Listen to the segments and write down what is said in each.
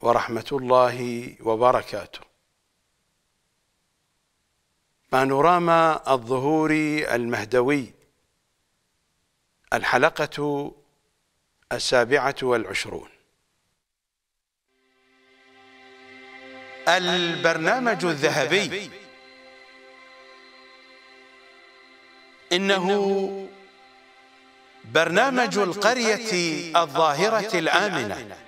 ورحمة الله وبركاته بانوراما الظهور المهدوي الحلقة السابعة والعشرون البرنامج الذهبي إنه برنامج القرية الظاهرة الآمنة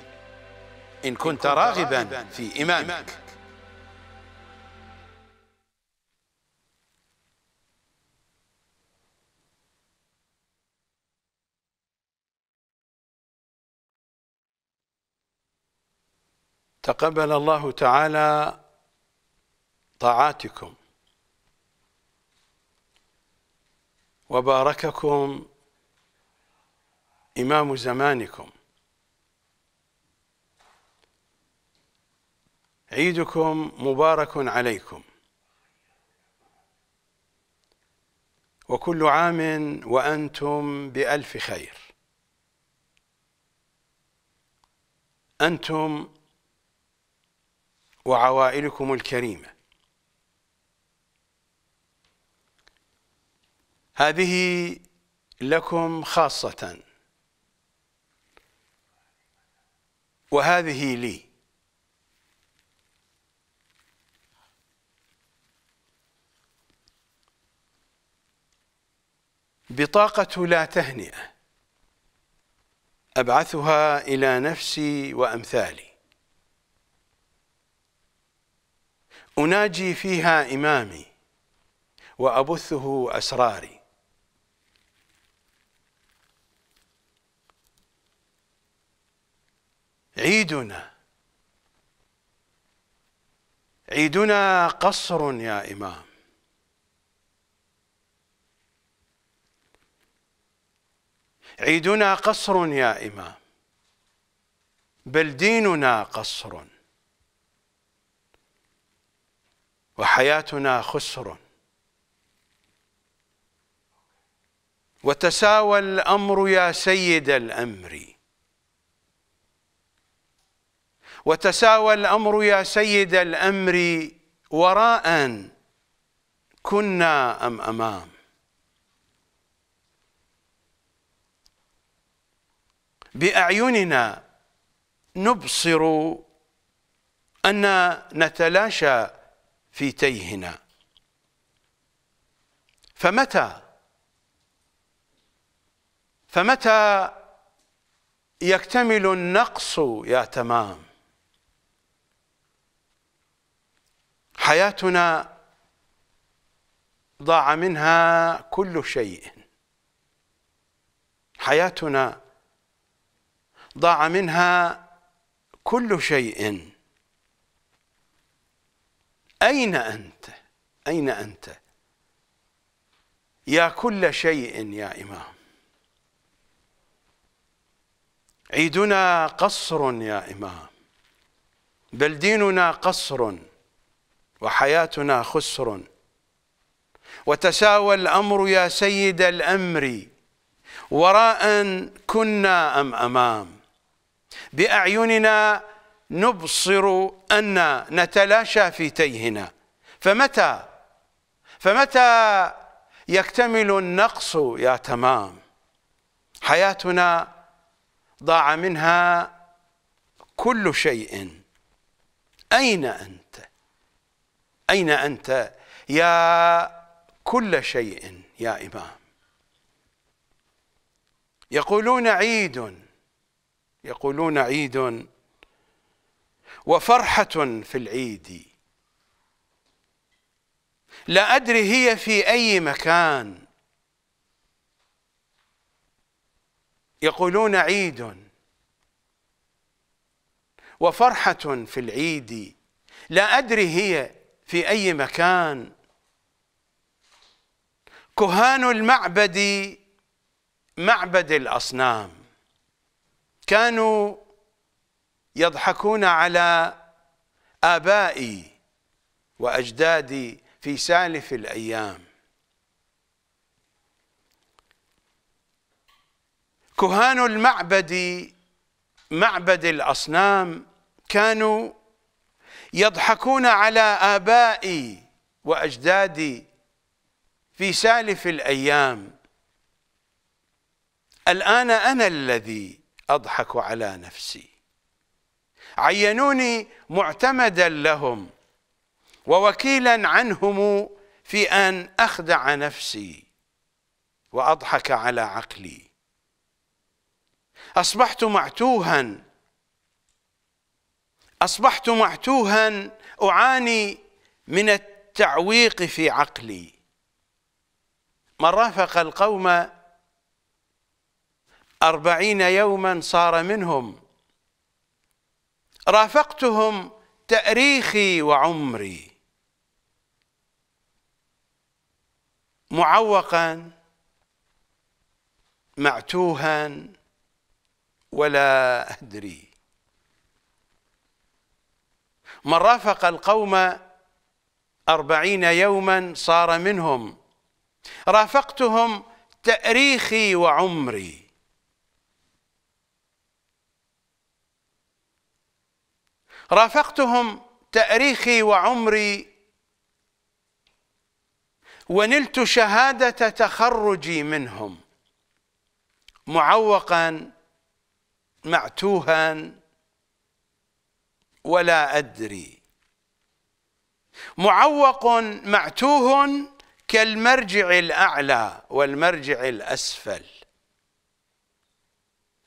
إن كنت راغبا في إمامك تقبل الله تعالى طاعاتكم وبارككم إمام زمانكم عيدكم مبارك عليكم وكل عام وأنتم بألف خير أنتم وعوائلكم الكريمة هذه لكم خاصة وهذه لي بطاقة لا تهنئة أبعثها إلى نفسي وأمثالي أناجي فيها إمامي وأبثه أسراري عيدنا عيدنا قصر يا إمام عيدنا قصر يا إمام بل ديننا قصر وحياتنا خسر وتساوى الأمر يا سيد الأمر وتساوى الأمر يا سيد الأمر وراء كنا أم أمام باعيننا نبصر ان نتلاشى في تيهنا فمتى فمتى يكتمل النقص يا تمام حياتنا ضاع منها كل شيء حياتنا ضاع منها كل شيء أين أنت أين أنت يا كل شيء يا إمام عيدنا قصر يا إمام بل ديننا قصر وحياتنا خسر وتساوى الأمر يا سيد الأمر وراء كنا أم أمام بأعيننا نبصر أن نتلاشى في تيهنا فمتى فمتى يكتمل النقص يا تمام حياتنا ضاع منها كل شيء أين أنت أين أنت يا كل شيء يا إمام يقولون عيد يقولون عيد وفرحة في العيد لا أدري هي في أي مكان يقولون عيد وفرحة في العيد لا أدري هي في أي مكان كهان المعبد معبد الأصنام كانوا يضحكون على آبائي وأجدادي في سالف الأيام كهان المعبد معبد الأصنام كانوا يضحكون على آبائي وأجدادي في سالف الأيام الآن أنا الذي أضحك على نفسي عينوني معتمدا لهم ووكيلا عنهم في أن أخدع نفسي وأضحك على عقلي أصبحت معتوها أصبحت معتوها أعاني من التعويق في عقلي من رافق القوم أربعين يوما صار منهم رافقتهم تأريخي وعمري معوقا معتوها ولا أدري من رافق القوم أربعين يوما صار منهم رافقتهم تأريخي وعمري رافقتهم تاريخي وعمري ونلت شهاده تخرجي منهم معوقا معتوها ولا ادري معوق معتوه كالمرجع الاعلى والمرجع الاسفل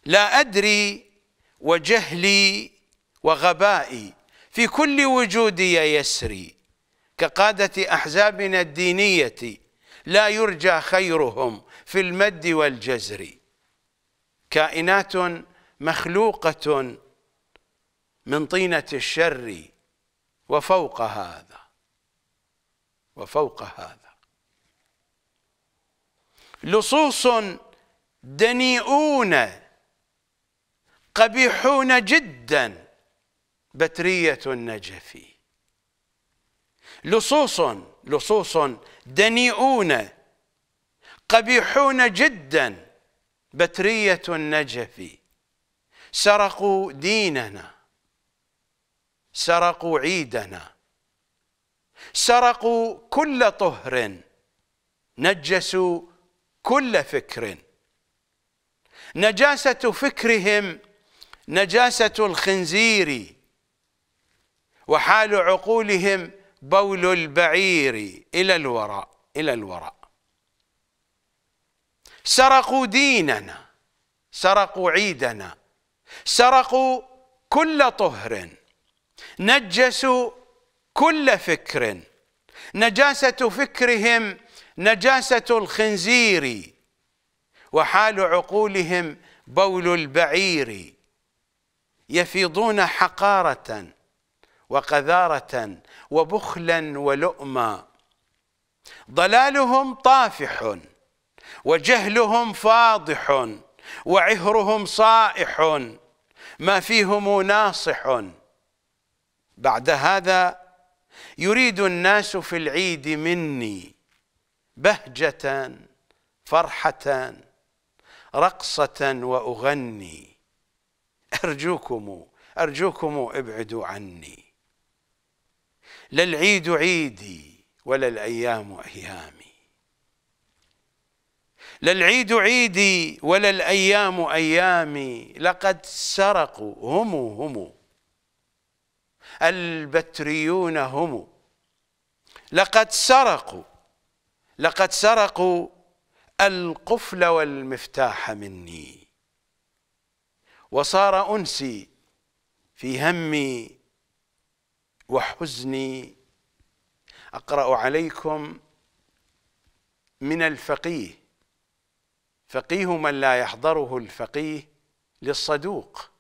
لا ادري وجهلي وغبائي في كل وجودي يسري كقادة أحزابنا الدينية لا يرجى خيرهم في المد والجزر كائنات مخلوقة من طينة الشر وفوق هذا وفوق هذا لصوص دنيئون قبيحون جداً بترية النجف لصوص لصوص دنيئون قبيحون جدا بترية النجف سرقوا ديننا سرقوا عيدنا سرقوا كل طهر نجسوا كل فكر نجاسة فكرهم نجاسة الخنزير وحال عقولهم بول البعير إلى الوراء إلى الوراء سرقوا ديننا سرقوا عيدنا سرقوا كل طهر نجسوا كل فكر نجاسة فكرهم نجاسة الخنزير وحال عقولهم بول البعير يفيضون حقارة وقذارة وبخلا ولؤما ضلالهم طافح وجهلهم فاضح وعهرهم صائح ما فيهم ناصح بعد هذا يريد الناس في العيد مني بهجة فرحة رقصة وأغني أرجوكم أرجوكم ابعدوا عني لا العيد عيدي ولا الأيام أيامي لا العيد عيدي ولا الأيام أيامي لقد سرقوا هم هم البتريون هم لقد سرقوا لقد سرقوا القفل والمفتاح مني وصار أنسي في همي وحزني اقرا عليكم من الفقيه فقيه من لا يحضره الفقيه للصدوق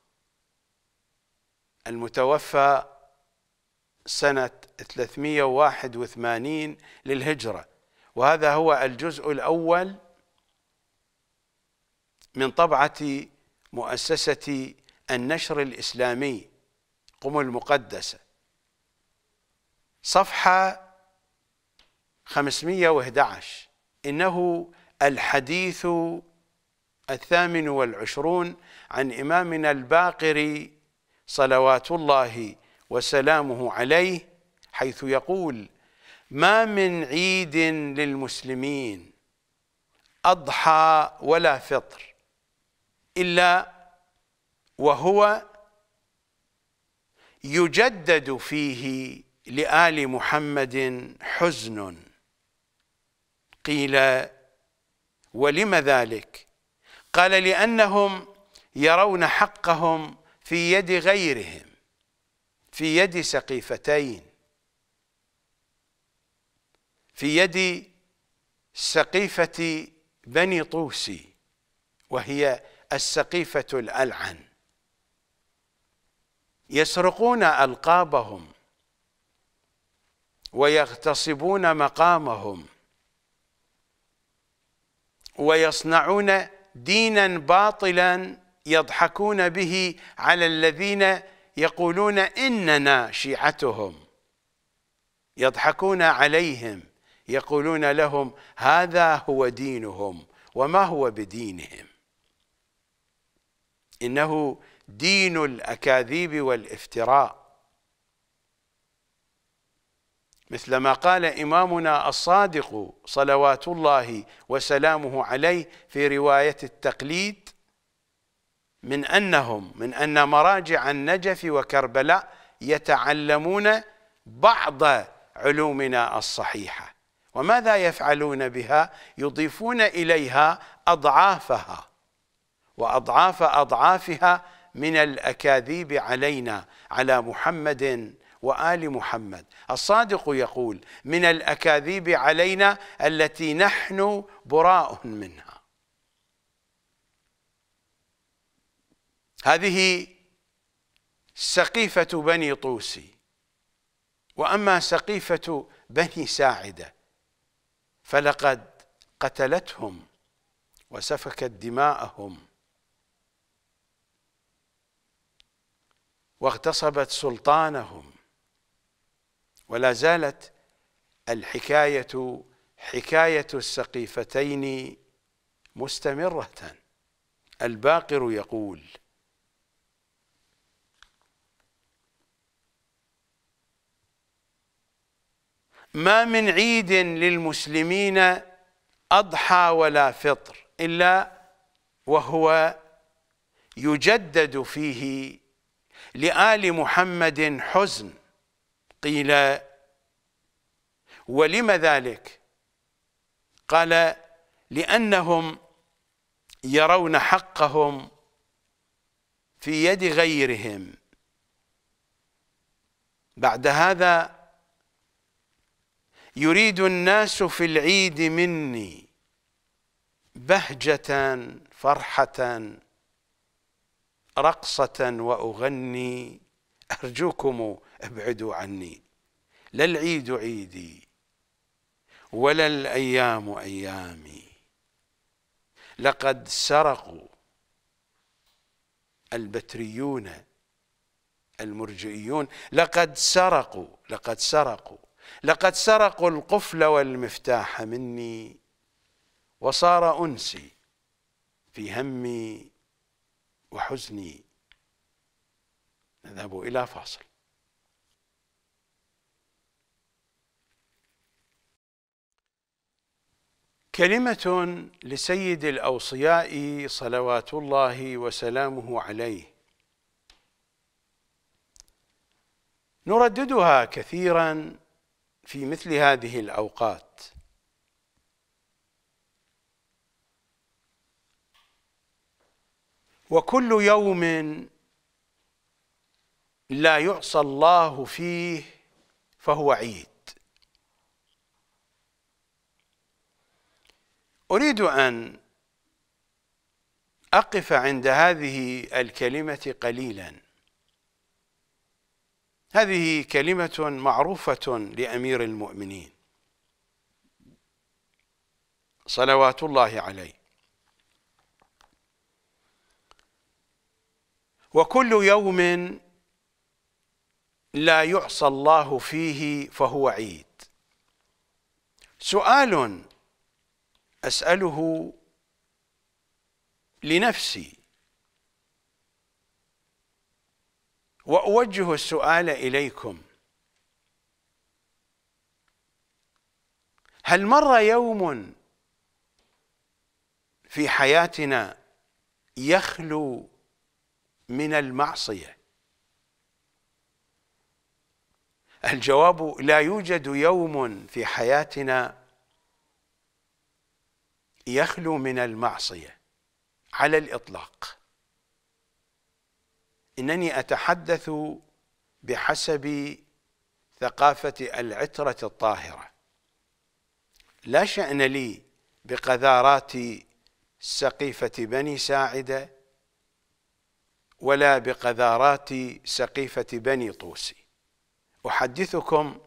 المتوفى سنة 381 للهجرة وهذا هو الجزء الأول من طبعة مؤسسة النشر الإسلامي قم المقدسة صفحة 511 إنه الحديث الثامن والعشرون عن إمامنا الباقر صلوات الله وسلامه عليه حيث يقول ما من عيد للمسلمين أضحى ولا فطر إلا وهو يجدد فيه لآل محمد حزن قيل ولم ذلك قال لأنهم يرون حقهم في يد غيرهم في يد سقيفتين في يد سقيفة بني طوسي وهي السقيفة الألعن يسرقون ألقابهم ويغتصبون مقامهم ويصنعون دينا باطلا يضحكون به على الذين يقولون إننا شيعتهم يضحكون عليهم يقولون لهم هذا هو دينهم وما هو بدينهم إنه دين الأكاذيب والافتراء مثل ما قال إمامنا الصادق صلوات الله وسلامه عليه في رواية التقليد من أنهم من أن مراجع النجف وكربلاء يتعلمون بعض علومنا الصحيحة وماذا يفعلون بها يضيفون إليها أضعافها وأضعاف أضعافها من الأكاذيب علينا على محمد وآل محمد الصادق يقول من الأكاذيب علينا التي نحن براء منها هذه سقيفة بني طوسي وأما سقيفة بني ساعدة فلقد قتلتهم وسفكت دماءهم واغتصبت سلطانهم ولا زالت الحكاية حكاية السقيفتين مستمرة الباقر يقول ما من عيد للمسلمين أضحى ولا فطر إلا وهو يجدد فيه لآل محمد حزن قيل ولم ذلك قال لأنهم يرون حقهم في يد غيرهم بعد هذا يريد الناس في العيد مني بهجة فرحة رقصة وأغني أرجوكم ابعدوا عني لا العيد عيدي ولا الأيام أيامي لقد سرقوا البتريون المرجئيون لقد سرقوا لقد سرقوا لقد سرقوا القفل والمفتاح مني وصار أنسي في همي وحزني نذهب إلى فاصل كلمة لسيد الأوصياء صلوات الله وسلامه عليه نرددها كثيرا في مثل هذه الأوقات وكل يوم لا يعصى الله فيه فهو عيد أريد أن أقف عند هذه الكلمة قليلا هذه كلمة معروفة لأمير المؤمنين صلوات الله عليه وكل يوم لا يعصى الله فيه فهو عيد سؤال أسأله لنفسي وأوجه السؤال إليكم هل مر يوم في حياتنا يخلو من المعصية الجواب لا يوجد يوم في حياتنا يخلو من المعصية على الإطلاق إنني أتحدث بحسب ثقافة العترة الطاهرة لا شأن لي بقذارات سقيفة بني ساعدة ولا بقذارات سقيفة بني طوسي أحدثكم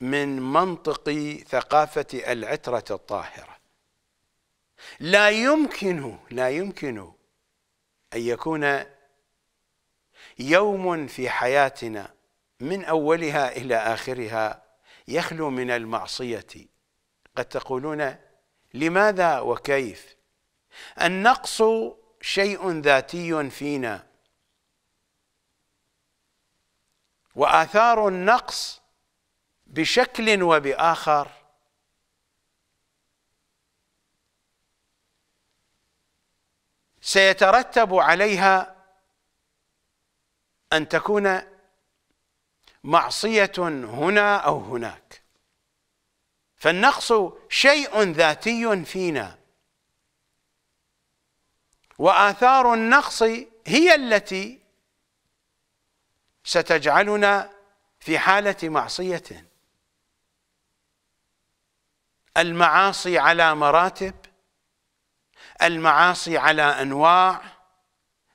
من منطق ثقافة العترة الطاهرة لا يمكن لا يمكن أن يكون يوم في حياتنا من أولها إلى آخرها يخلو من المعصية قد تقولون لماذا وكيف النقص شيء ذاتي فينا وآثار النقص بشكل وبآخر سيترتب عليها أن تكون معصية هنا أو هناك فالنقص شيء ذاتي فينا وآثار النقص هي التي ستجعلنا في حالة معصية المعاصي على مراتب المعاصي على انواع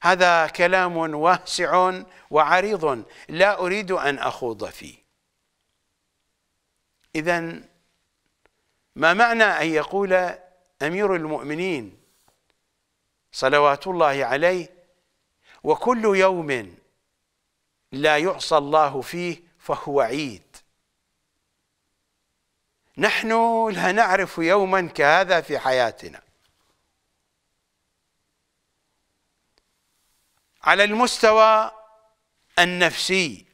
هذا كلام واسع وعريض لا اريد ان اخوض فيه اذا ما معنى ان يقول امير المؤمنين صلوات الله عليه وكل يوم لا يعصى الله فيه فهو عيد نحن لا نعرف يوما كهذا في حياتنا على المستوى النفسي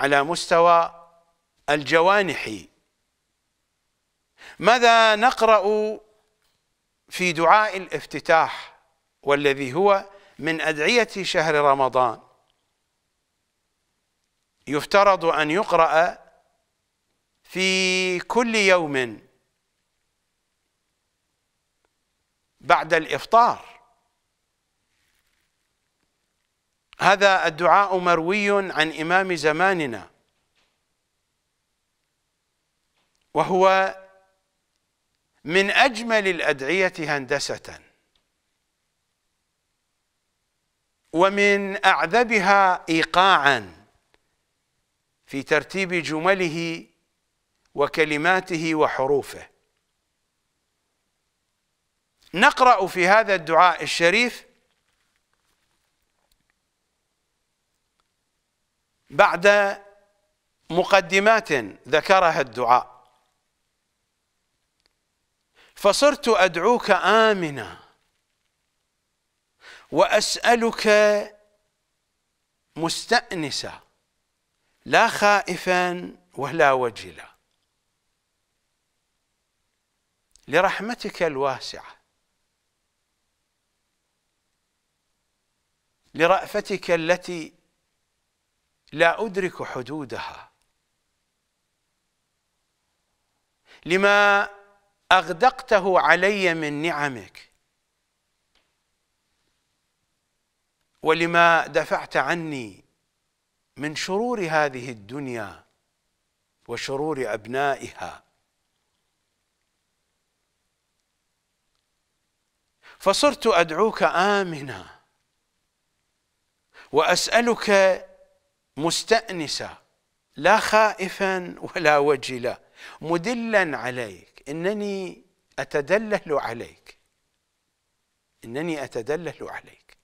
على مستوى الجوانح ماذا نقرأ في دعاء الافتتاح والذي هو من أدعية شهر رمضان يفترض أن يقرأ في كل يوم بعد الإفطار هذا الدعاء مروي عن إمام زماننا وهو من أجمل الأدعية هندسة ومن أعذبها إيقاعا في ترتيب جمله وكلماته وحروفه نقرأ في هذا الدعاء الشريف بعد مقدمات ذكرها الدعاء فصرت أدعوك آمنا وأسألك مستأنسة لا خائفا ولا وجلا لرحمتك الواسعة لرأفتك التي لا أدرك حدودها لما أغدقته علي من نعمك ولما دفعت عني من شرور هذه الدنيا وشرور أبنائها فصرت أدعوك آمنا وأسألك مستأنسا لا خائفا ولا وجلا مدلا عليك إنني أتدلل عليك إنني أتدلل عليك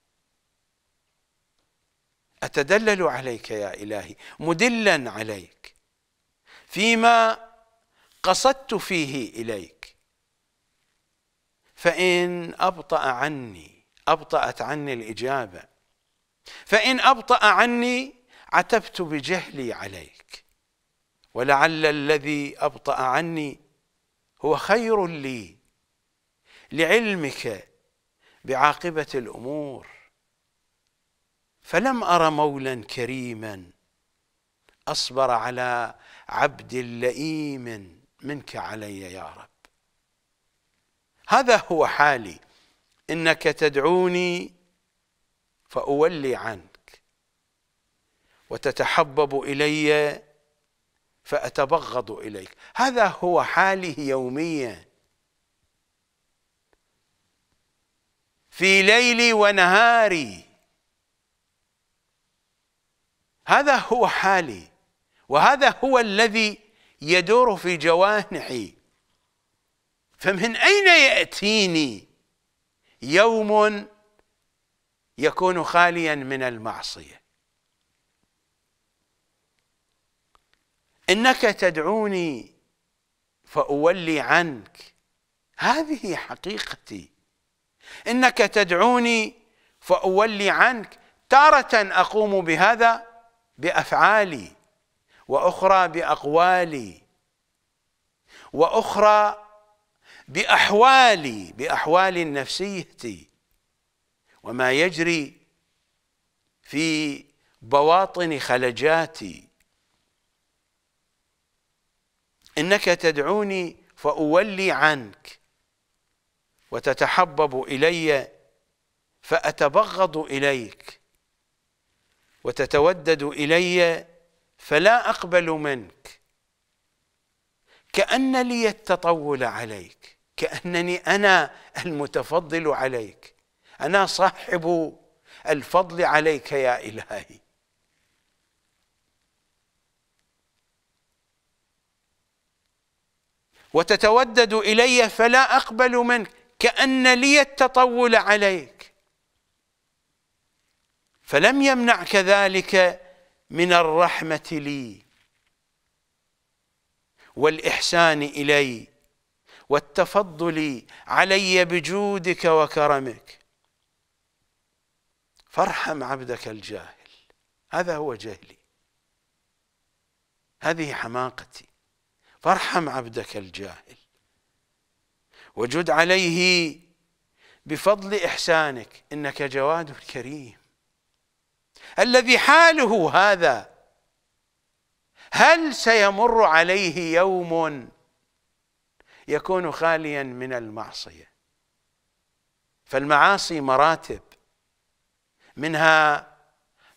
أتدلل عليك يا إلهي مدلا عليك فيما قصدت فيه إليك فإن أبطأ عني أبطأت عني الإجابة فإن أبطأ عني عتبت بجهلي عليك ولعل الذي أبطأ عني هو خير لي لعلمك بعاقبة الأمور فلم أر مولا كريما أصبر على عبد لئيم منك علي يا رب هذا هو حالي إنك تدعوني فأولي عنك وتتحبب الي فاتبغض اليك هذا هو حاله يوميا في ليلي ونهاري هذا هو حالي وهذا هو الذي يدور في جوانحي فمن اين ياتيني يوم يكون خاليا من المعصيه إنك تدعوني فأولي عنك هذه حقيقتي إنك تدعوني فأولي عنك تارة أقوم بهذا بأفعالي وأخرى بأقوالي وأخرى بأحوالي بأحوال نفسيتي وما يجري في بواطن خلجاتي إنك تدعوني فأولي عنك وتتحبب إلي فأتبغض إليك وتتودد إلي فلا أقبل منك كأن لي التطول عليك كأنني أنا المتفضل عليك أنا صاحب الفضل عليك يا إلهي وتتودد إلي فلا أقبل منك كأن لي التطول عليك فلم يمنعك ذلك من الرحمة لي والإحسان إلي والتفضل علي بجودك وكرمك فارحم عبدك الجاهل هذا هو جهلي هذه حماقتي فارحم عبدك الجاهل وجد عليه بفضل إحسانك إنك جواد كريم الذي حاله هذا هل سيمر عليه يوم يكون خاليا من المعصية فالمعاصي مراتب منها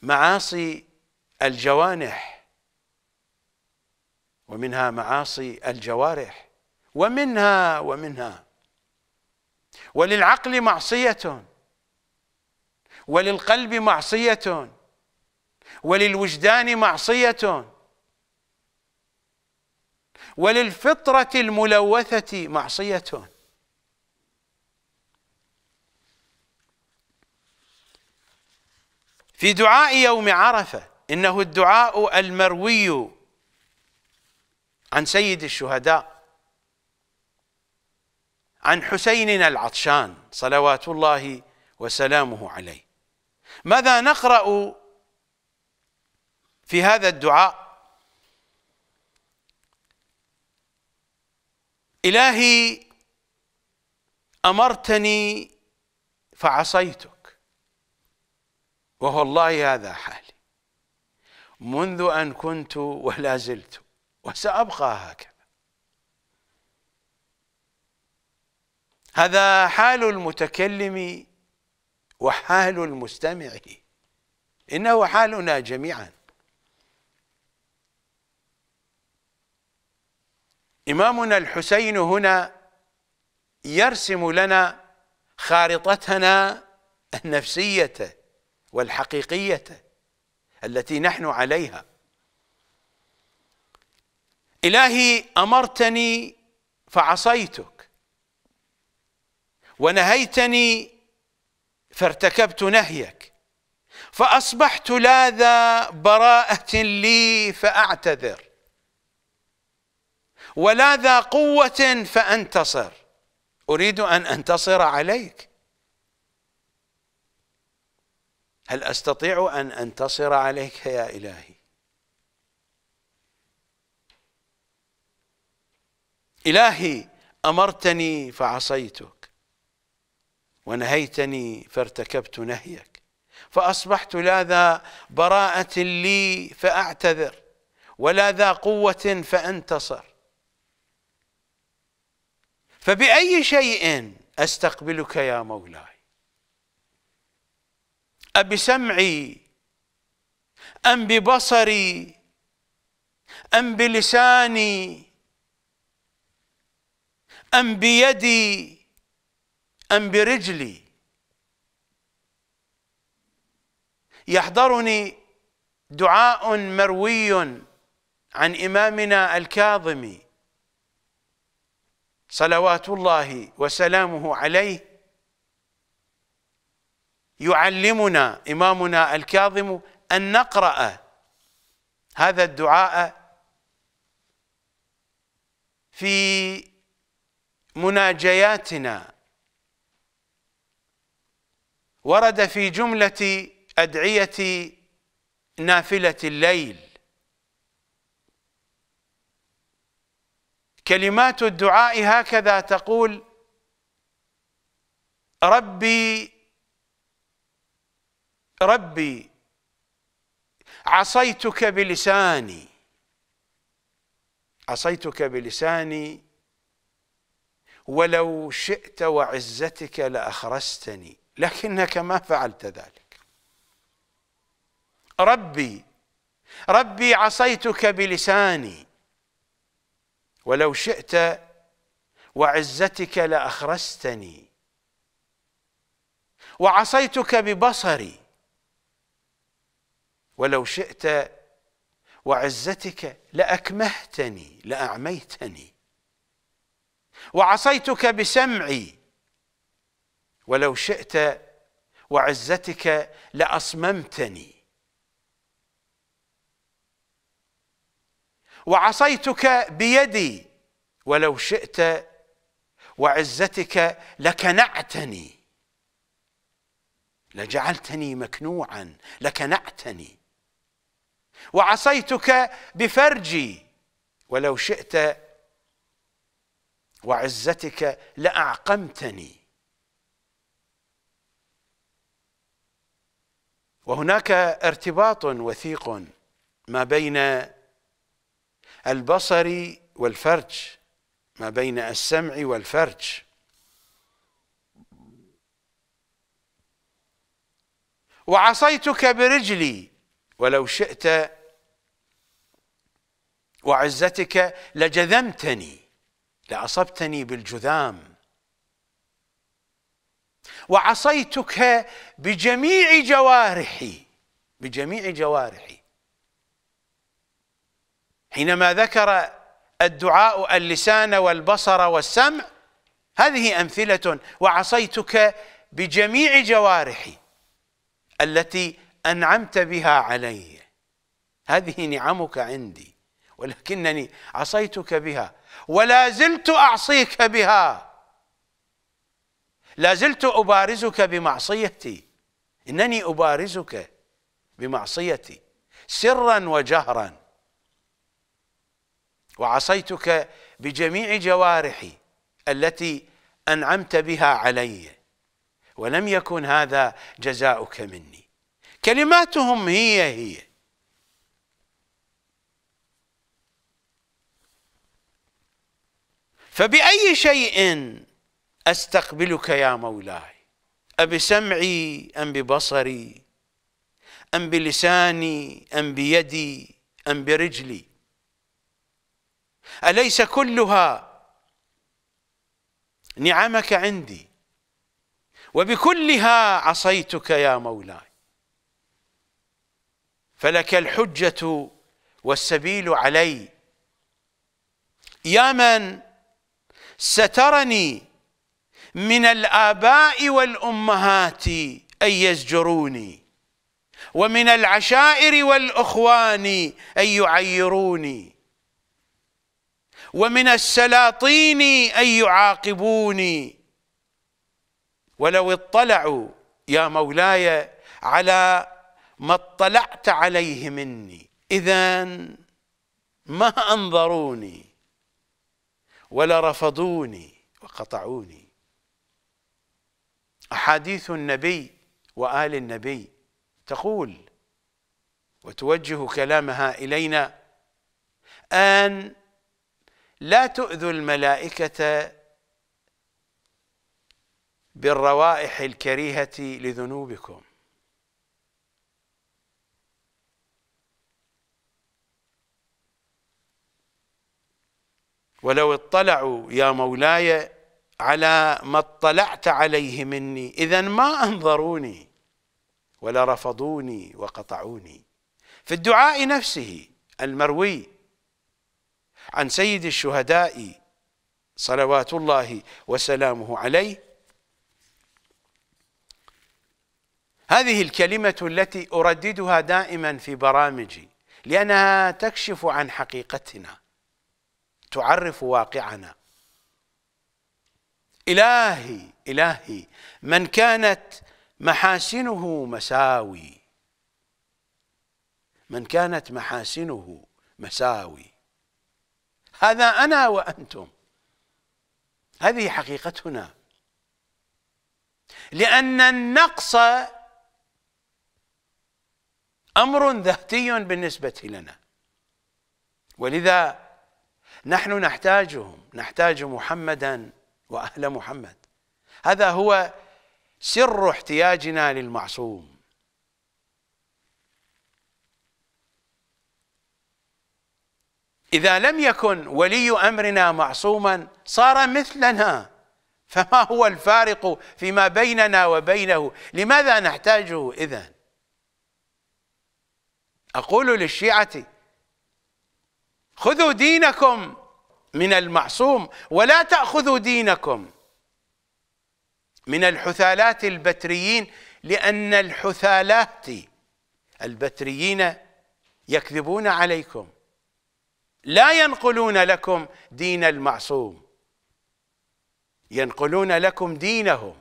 معاصي الجوانح ومنها معاصي الجوارح ومنها ومنها وللعقل معصية وللقلب معصية وللوجدان معصية وللفطرة الملوثة معصية في دعاء يوم عرفة إنه الدعاء المروي عن سيد الشهداء عن حسيننا العطشان صلوات الله وسلامه عليه ماذا نقرأ في هذا الدعاء إلهي أمرتني فعصيتك وهو الله هذا حالي منذ أن كنت ولا زلت وسأبقى هكذا هذا حال المتكلم وحال المستمع إنه حالنا جميعا إمامنا الحسين هنا يرسم لنا خارطتنا النفسية والحقيقية التي نحن عليها إلهي أمرتني فعصيتك ونهيتني فارتكبت نهيك فأصبحت لا ذا براءة لي فأعتذر ولا ذا قوة فأنتصر أريد أن أنتصر عليك هل أستطيع أن أنتصر عليك يا إلهي إلهي أمرتني فعصيتك ونهيتني فارتكبت نهيك فأصبحت لا ذا براءة لي فأعتذر ولا ذا قوة فأنتصر فبأي شيء أستقبلك يا مولاي أبسمعي أم ببصري أم بلساني أم بيدي أم برجلي يحضرني دعاء مروي عن إمامنا الكاظم صلوات الله وسلامه عليه يعلمنا إمامنا الكاظم أن نقرأ هذا الدعاء في مناجياتنا ورد في جملة أدعية نافلة الليل كلمات الدعاء هكذا تقول ربي ربي عصيتك بلساني عصيتك بلساني ولو شئت وعزتك لأخرجتني لكنك ما فعلت ذلك ربي ربي عصيتك بلساني ولو شئت وعزتك لأخرجتني وعصيتك ببصري ولو شئت وعزتك لأكمهتني لأعميتني وعصيتك بسمعي ولو شئت وعزتك لاصممتني وعصيتك بيدي ولو شئت وعزتك لكنعتني لجعلتني مكنوعا لكنعتني وعصيتك بفرجي ولو شئت وعزتك لأعقمتني وهناك ارتباط وثيق ما بين البصر والفرج ما بين السمع والفرج وعصيتك برجلي ولو شئت وعزتك لجذمتني لأصبتني بالجذام وعصيتك بجميع جوارحي بجميع جوارحي حينما ذكر الدعاء اللسان والبصر والسمع هذه أمثلة وعصيتك بجميع جوارحي التي أنعمت بها علي هذه نعمك عندي ولكنني عصيتك بها ولا زلت أعصيك بها لا زلت أبارزك بمعصيتي إنني أبارزك بمعصيتي سرا وجهرا وعصيتك بجميع جوارحي التي أنعمت بها علي ولم يكن هذا جزاؤك مني كلماتهم هي هي فبأي شيء أستقبلك يا مولاي أبسمعي أم ببصري أم بلساني أم بيدي أم برجلي أليس كلها نعمك عندي وبكلها عصيتك يا مولاي فلك الحجة والسبيل علي يا من سترني من الآباء والأمهات أن يزجروني ومن العشائر والأخوان أن يعيروني ومن السلاطين أن يعاقبوني ولو اطلعوا يا مولاي على ما اطلعت عليه مني إذا ما أنظروني ولرفضوني وقطعوني أحاديث النبي وآل النبي تقول وتوجه كلامها إلينا أن لا تؤذوا الملائكة بالروائح الكريهة لذنوبكم ولو اطلعوا يا مولاي على ما اطلعت عليه مني إذا ما أنظروني ولا رفضوني وقطعوني في الدعاء نفسه المروي عن سيد الشهداء صلوات الله وسلامه عليه هذه الكلمة التي أرددها دائما في برامجي لأنها تكشف عن حقيقتنا تعرف واقعنا إلهي إلهي من كانت محاسنه مساوي من كانت محاسنه مساوي هذا أنا وأنتم هذه حقيقتنا لأن النقص أمر ذاتي بالنسبة لنا ولذا نحن نحتاجهم نحتاج محمدا واهل محمد هذا هو سر احتياجنا للمعصوم اذا لم يكن ولي امرنا معصوما صار مثلنا فما هو الفارق فيما بيننا وبينه لماذا نحتاجه اذا اقول للشيعه خذوا دينكم من المعصوم ولا تأخذوا دينكم من الحثالات البتريين لأن الحثالات البتريين يكذبون عليكم لا ينقلون لكم دين المعصوم ينقلون لكم دينهم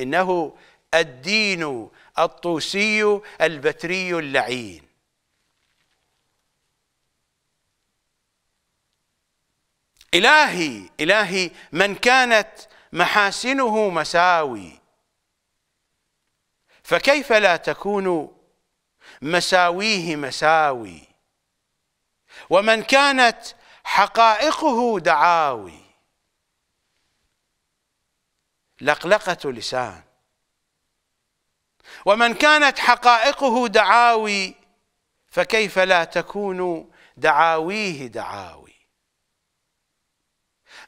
إنه الدين الطوسي البتري اللعين إلهي إلهي من كانت محاسنه مساوي فكيف لا تكون مساويه مساوي ومن كانت حقائقه دعاوي لقلقة لسان ومن كانت حقائقه دعاوي فكيف لا تكون دعاويه دعاوي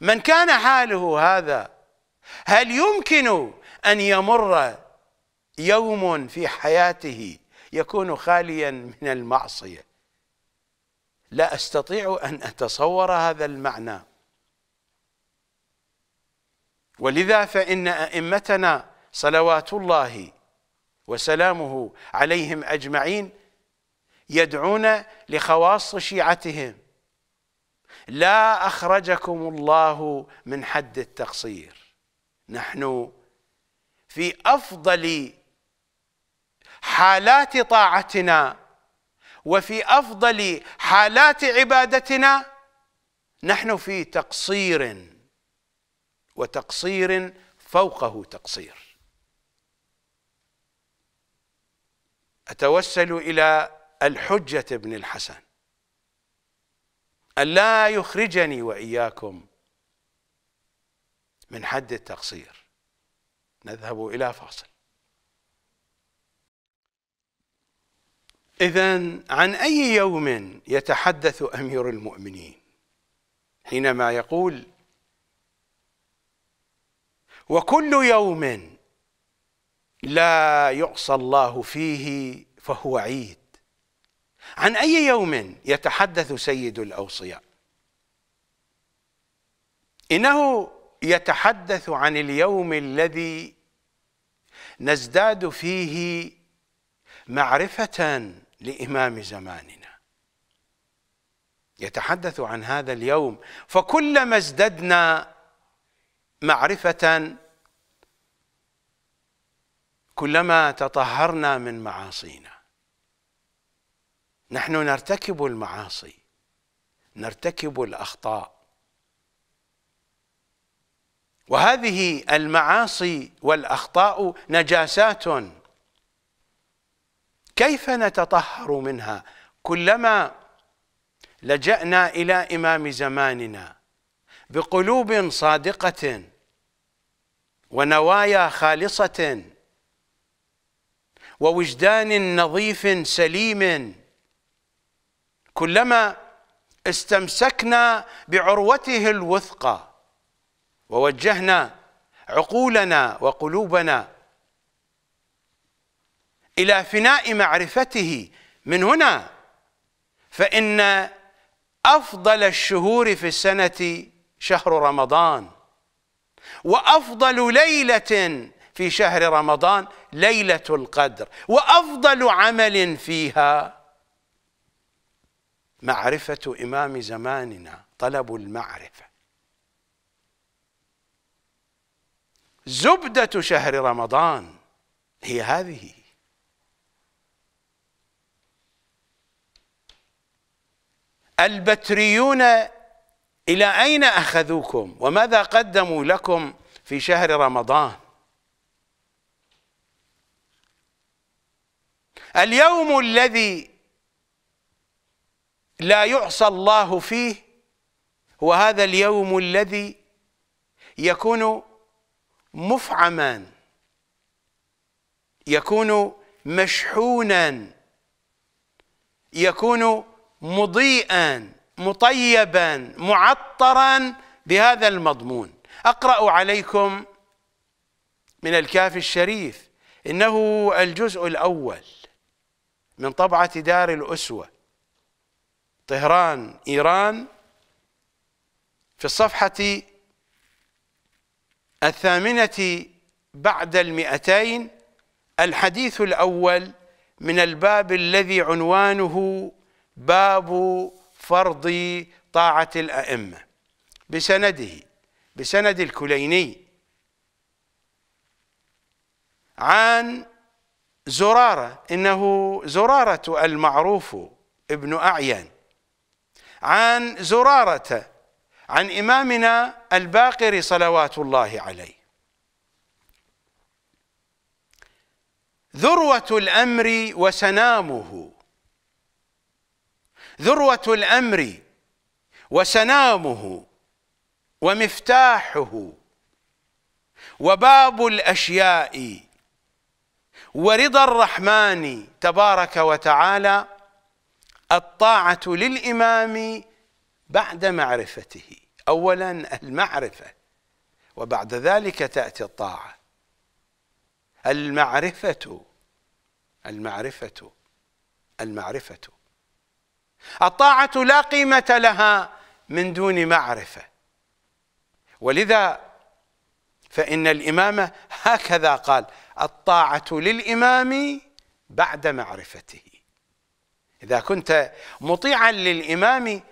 من كان حاله هذا هل يمكن أن يمر يوم في حياته يكون خاليا من المعصية لا أستطيع أن أتصور هذا المعنى ولذا فإن أئمتنا صلوات الله وسلامه عليهم أجمعين يدعون لخواص شيعتهم لا أخرجكم الله من حد التقصير نحن في أفضل حالات طاعتنا وفي أفضل حالات عبادتنا نحن في تقصير وتقصير فوقه تقصير أتوسل إلى الحجة بن الحسن ألا يخرجني وإياكم من حد التقصير نذهب إلى فاصل إذا عن أي يوم يتحدث أمير المؤمنين حينما يقول وكل يوم لا يعصى الله فيه فهو عيد عن أي يوم يتحدث سيد الأوصياء إنه يتحدث عن اليوم الذي نزداد فيه معرفة لإمام زماننا يتحدث عن هذا اليوم فكلما ازددنا معرفة كلما تطهرنا من معاصينا نحن نرتكب المعاصي نرتكب الاخطاء وهذه المعاصي والاخطاء نجاسات كيف نتطهر منها كلما لجانا الى امام زماننا بقلوب صادقه ونوايا خالصه ووجدان نظيف سليم كلما استمسكنا بعروته الوثقى ووجهنا عقولنا وقلوبنا الى فناء معرفته من هنا فان افضل الشهور في السنه شهر رمضان وافضل ليله في شهر رمضان ليله القدر وافضل عمل فيها معرفة إمام زماننا طلب المعرفة زبدة شهر رمضان هي هذه البتريون إلى أين أخذوكم وماذا قدموا لكم في شهر رمضان اليوم الذي لا يعصى الله فيه هو هذا اليوم الذي يكون مفعما يكون مشحونا يكون مضيئا مطيبا معطرا بهذا المضمون اقرا عليكم من الكاف الشريف انه الجزء الاول من طبعه دار الاسوه طهران إيران في الصفحة الثامنة بعد المئتين الحديث الأول من الباب الذي عنوانه باب فرض طاعة الأئمة بسنده بسند الكليني عن زرارة إنه زرارة المعروف ابن أعين عن زرارة عن إمامنا الباقر صلوات الله عليه ذروة الأمر وسنامه ذروة الأمر وسنامه ومفتاحه وباب الأشياء ورضا الرحمن تبارك وتعالى الطاعة للإمام بعد معرفته أولا المعرفة وبعد ذلك تأتي الطاعة المعرفة المعرفة المعرفة الطاعة لا قيمة لها من دون معرفة ولذا فإن الإمام هكذا قال الطاعة للإمام بعد معرفته إذا كنت مطيعا للإمام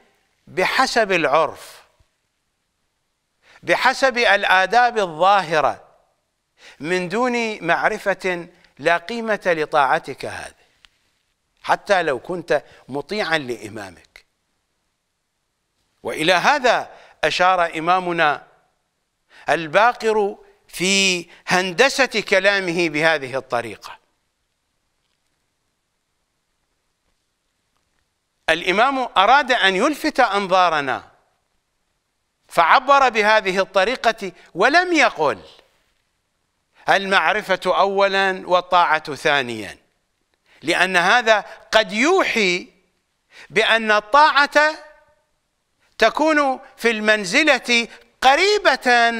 بحسب العرف بحسب الآداب الظاهرة من دون معرفة لا قيمة لطاعتك هذه حتى لو كنت مطيعا لإمامك وإلى هذا أشار إمامنا الباقر في هندسة كلامه بهذه الطريقة الإمام أراد أن يلفت أنظارنا فعبر بهذه الطريقة ولم يقل المعرفة أولا والطاعة ثانيا لأن هذا قد يوحي بأن الطاعة تكون في المنزلة قريبة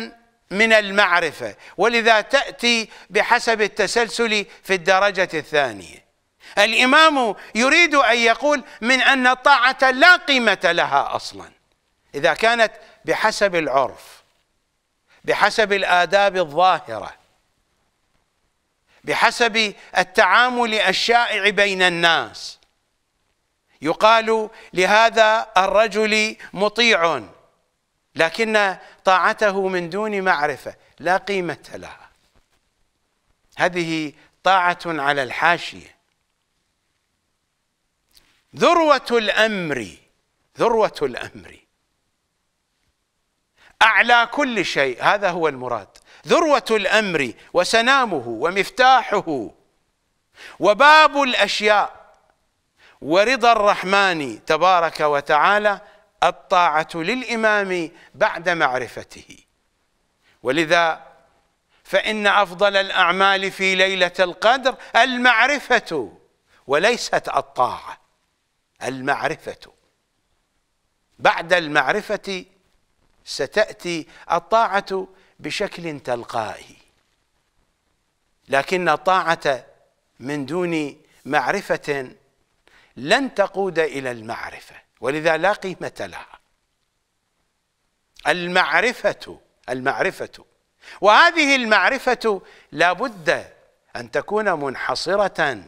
من المعرفة ولذا تأتي بحسب التسلسل في الدرجة الثانية الإمام يريد أن يقول من أن الطاعة لا قيمة لها أصلا إذا كانت بحسب العرف بحسب الآداب الظاهرة بحسب التعامل الشائع بين الناس يقال لهذا الرجل مطيع لكن طاعته من دون معرفة لا قيمة لها هذه طاعة على الحاشية ذروة الأمر ذروة الأمر أعلى كل شيء هذا هو المراد ذروة الأمر وسنامه ومفتاحه وباب الأشياء ورضا الرحمن تبارك وتعالى الطاعة للإمام بعد معرفته ولذا فإن أفضل الأعمال في ليلة القدر المعرفة وليست الطاعة المعرفة بعد المعرفة ستأتي الطاعة بشكل تلقائي لكن الطاعة من دون معرفة لن تقود إلى المعرفة ولذا لا قيمة لها المعرفة المعرفة وهذه المعرفة لابد أن تكون منحصرة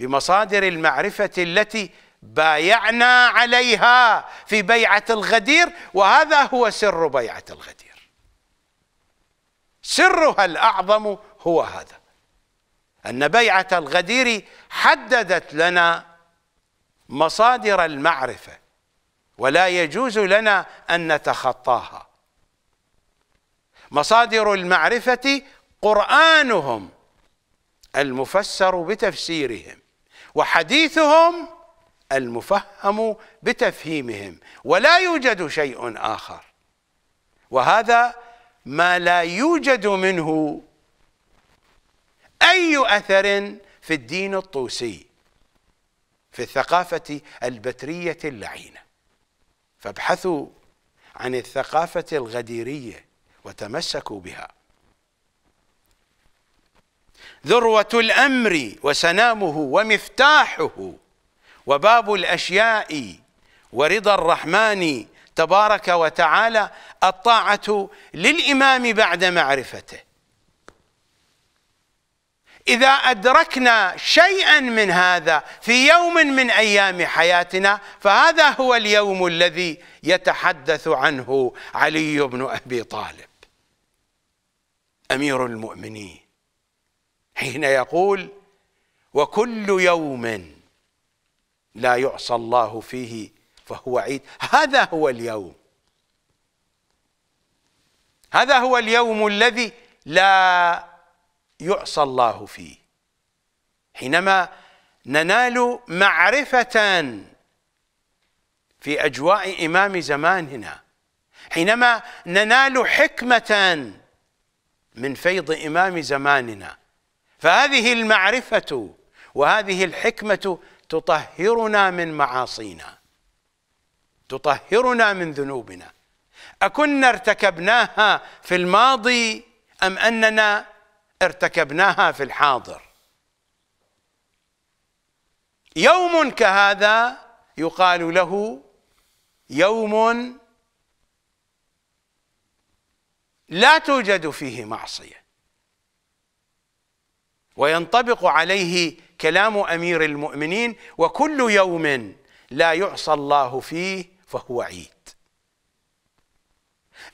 بمصادر المعرفة التي بايعنا عليها في بيعة الغدير وهذا هو سر بيعة الغدير سرها الأعظم هو هذا أن بيعة الغدير حددت لنا مصادر المعرفة ولا يجوز لنا أن نتخطاها مصادر المعرفة قرآنهم المفسر بتفسيرهم وحديثهم المفهم بتفهيمهم ولا يوجد شيء آخر وهذا ما لا يوجد منه أي أثر في الدين الطوسي في الثقافة البترية اللعينة فابحثوا عن الثقافة الغديرية وتمسكوا بها ذروة الأمر وسنامه ومفتاحه وباب الأشياء ورضا الرحمن تبارك وتعالى الطاعة للإمام بعد معرفته إذا أدركنا شيئا من هذا في يوم من أيام حياتنا فهذا هو اليوم الذي يتحدث عنه علي بن أبي طالب أمير المؤمنين حين يقول وكل يوم لا يعصى الله فيه فهو عيد هذا هو اليوم هذا هو اليوم الذي لا يعصى الله فيه حينما ننال معرفة في أجواء إمام زماننا حينما ننال حكمة من فيض إمام زماننا فهذه المعرفة وهذه الحكمة تطهرنا من معاصينا تطهرنا من ذنوبنا أكنا ارتكبناها في الماضي أم أننا ارتكبناها في الحاضر يوم كهذا يقال له يوم لا توجد فيه معصيه وينطبق عليه كلام امير المؤمنين وكل يوم لا يعصى الله فيه فهو عيد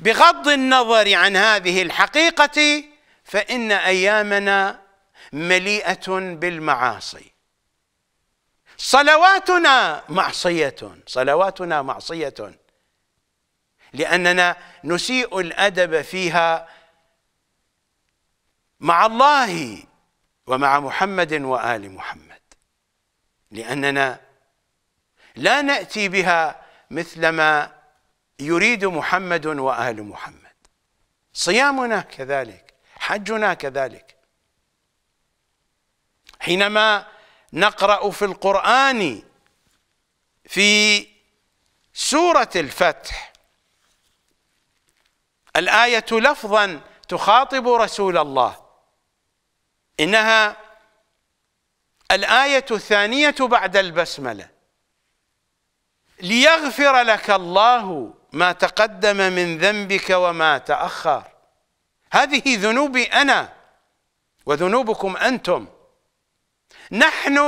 بغض النظر عن هذه الحقيقه فان ايامنا مليئه بالمعاصي صلواتنا معصيه صلواتنا معصيه لاننا نسيء الادب فيها مع الله ومع محمد وآل محمد لأننا لا نأتي بها مثلما يريد محمد وآل محمد صيامنا كذلك حجنا كذلك حينما نقرأ في القرآن في سورة الفتح الآية لفظا تخاطب رسول الله إنها الآية الثانية بعد البسملة ليغفر لك الله ما تقدم من ذنبك وما تأخر هذه ذنوبي أنا وذنوبكم أنتم نحن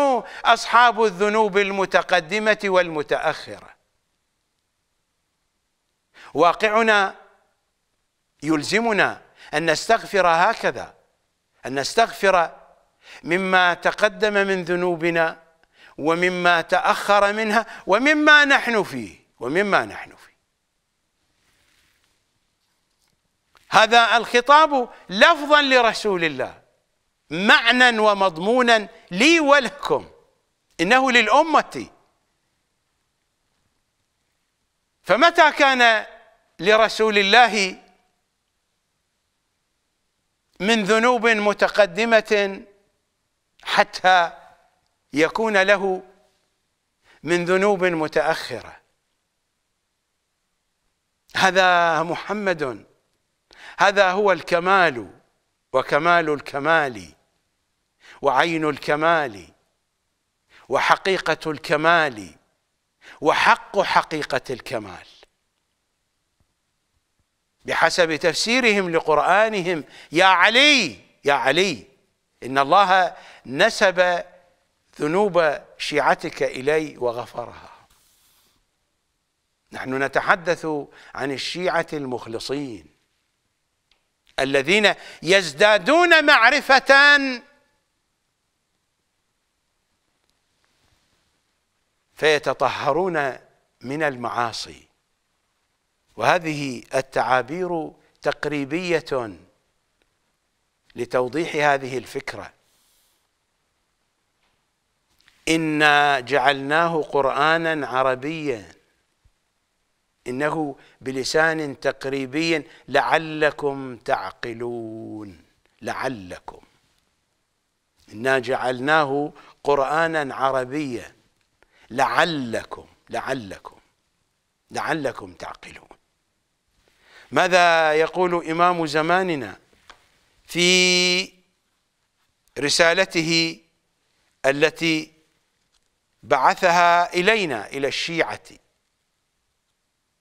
أصحاب الذنوب المتقدمة والمتأخرة واقعنا يلزمنا أن نستغفر هكذا أن نستغفر مما تقدم من ذنوبنا ومما تأخر منها ومما نحن فيه ومما نحن فيه هذا الخطاب لفظا لرسول الله معنى ومضمونا لي ولكم إنه للأمة فمتى كان لرسول الله من ذنوب متقدمة حتى يكون له من ذنوب متأخرة هذا محمد هذا هو الكمال وكمال الكمال وعين الكمال وحقيقة الكمال وحق حقيقة الكمال بحسب تفسيرهم لقرآنهم يا علي يا علي إن الله نسب ذنوب شيعتك إلي وغفرها نحن نتحدث عن الشيعة المخلصين الذين يزدادون معرفة فيتطهرون من المعاصي وهذه التعابير تقريبية لتوضيح هذه الفكرة إنا جعلناه قرآنا عربيا إنه بلسان تقريبي لعلكم تعقلون لعلكم إنا جعلناه قرآنا عربيا لعلكم لعلكم لعلكم تعقلون ماذا يقول إمام زماننا في رسالته التي بعثها إلينا إلى الشيعة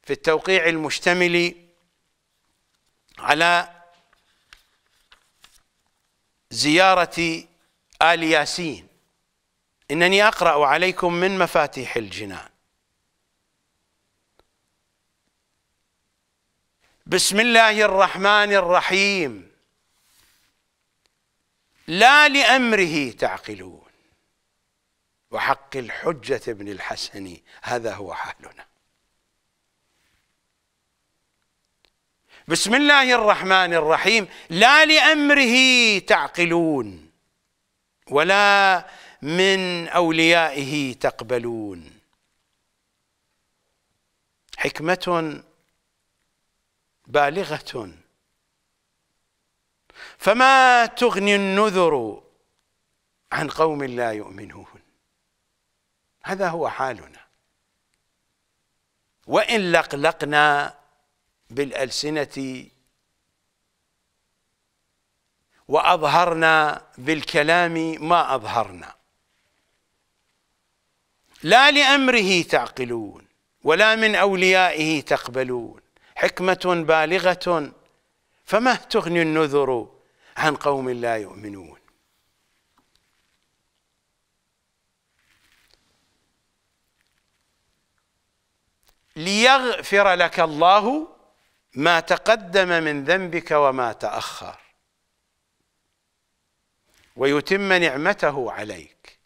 في التوقيع المشتمل على زيارة آل ياسين إنني أقرأ عليكم من مفاتيح الجنان بسم الله الرحمن الرحيم لا لأمره تعقلون وحق الحجة ابن الحسن هذا هو حالنا بسم الله الرحمن الرحيم لا لأمره تعقلون ولا من أوليائه تقبلون حكمة بالغة فما تغني النذر عن قوم لا يؤمنون هذا هو حالنا وإن لقلقنا بالألسنة وأظهرنا بالكلام ما أظهرنا لا لأمره تعقلون ولا من أوليائه تقبلون حكمة بالغة فما تغني النذر عن قوم لا يؤمنون ليغفر لك الله ما تقدم من ذنبك وما تأخر ويتم نعمته عليك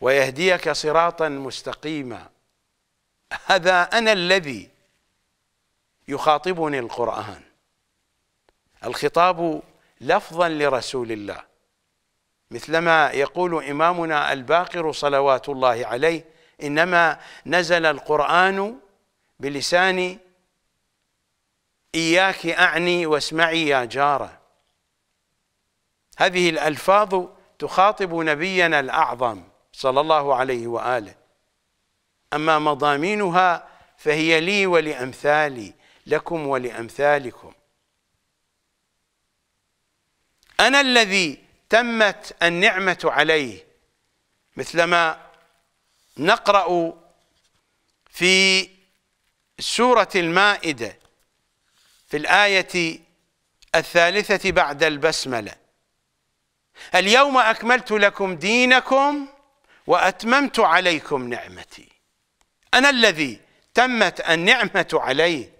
ويهديك صراطا مستقيما هذا أنا الذي يخاطبني القرآن الخطاب لفظا لرسول الله مثلما يقول إمامنا الباقر صلوات الله عليه إنما نزل القرآن بلسان إياك أعني واسمعي يا جارة هذه الألفاظ تخاطب نبينا الأعظم صلى الله عليه وآله أما مضامينها فهي لي ولأمثالي لكم ولأمثالكم أنا الذي تمت النعمة عليه مثلما نقرأ في سورة المائدة في الآية الثالثة بعد البسملة اليوم أكملت لكم دينكم وأتممت عليكم نعمتي أنا الذي تمت النعمة علي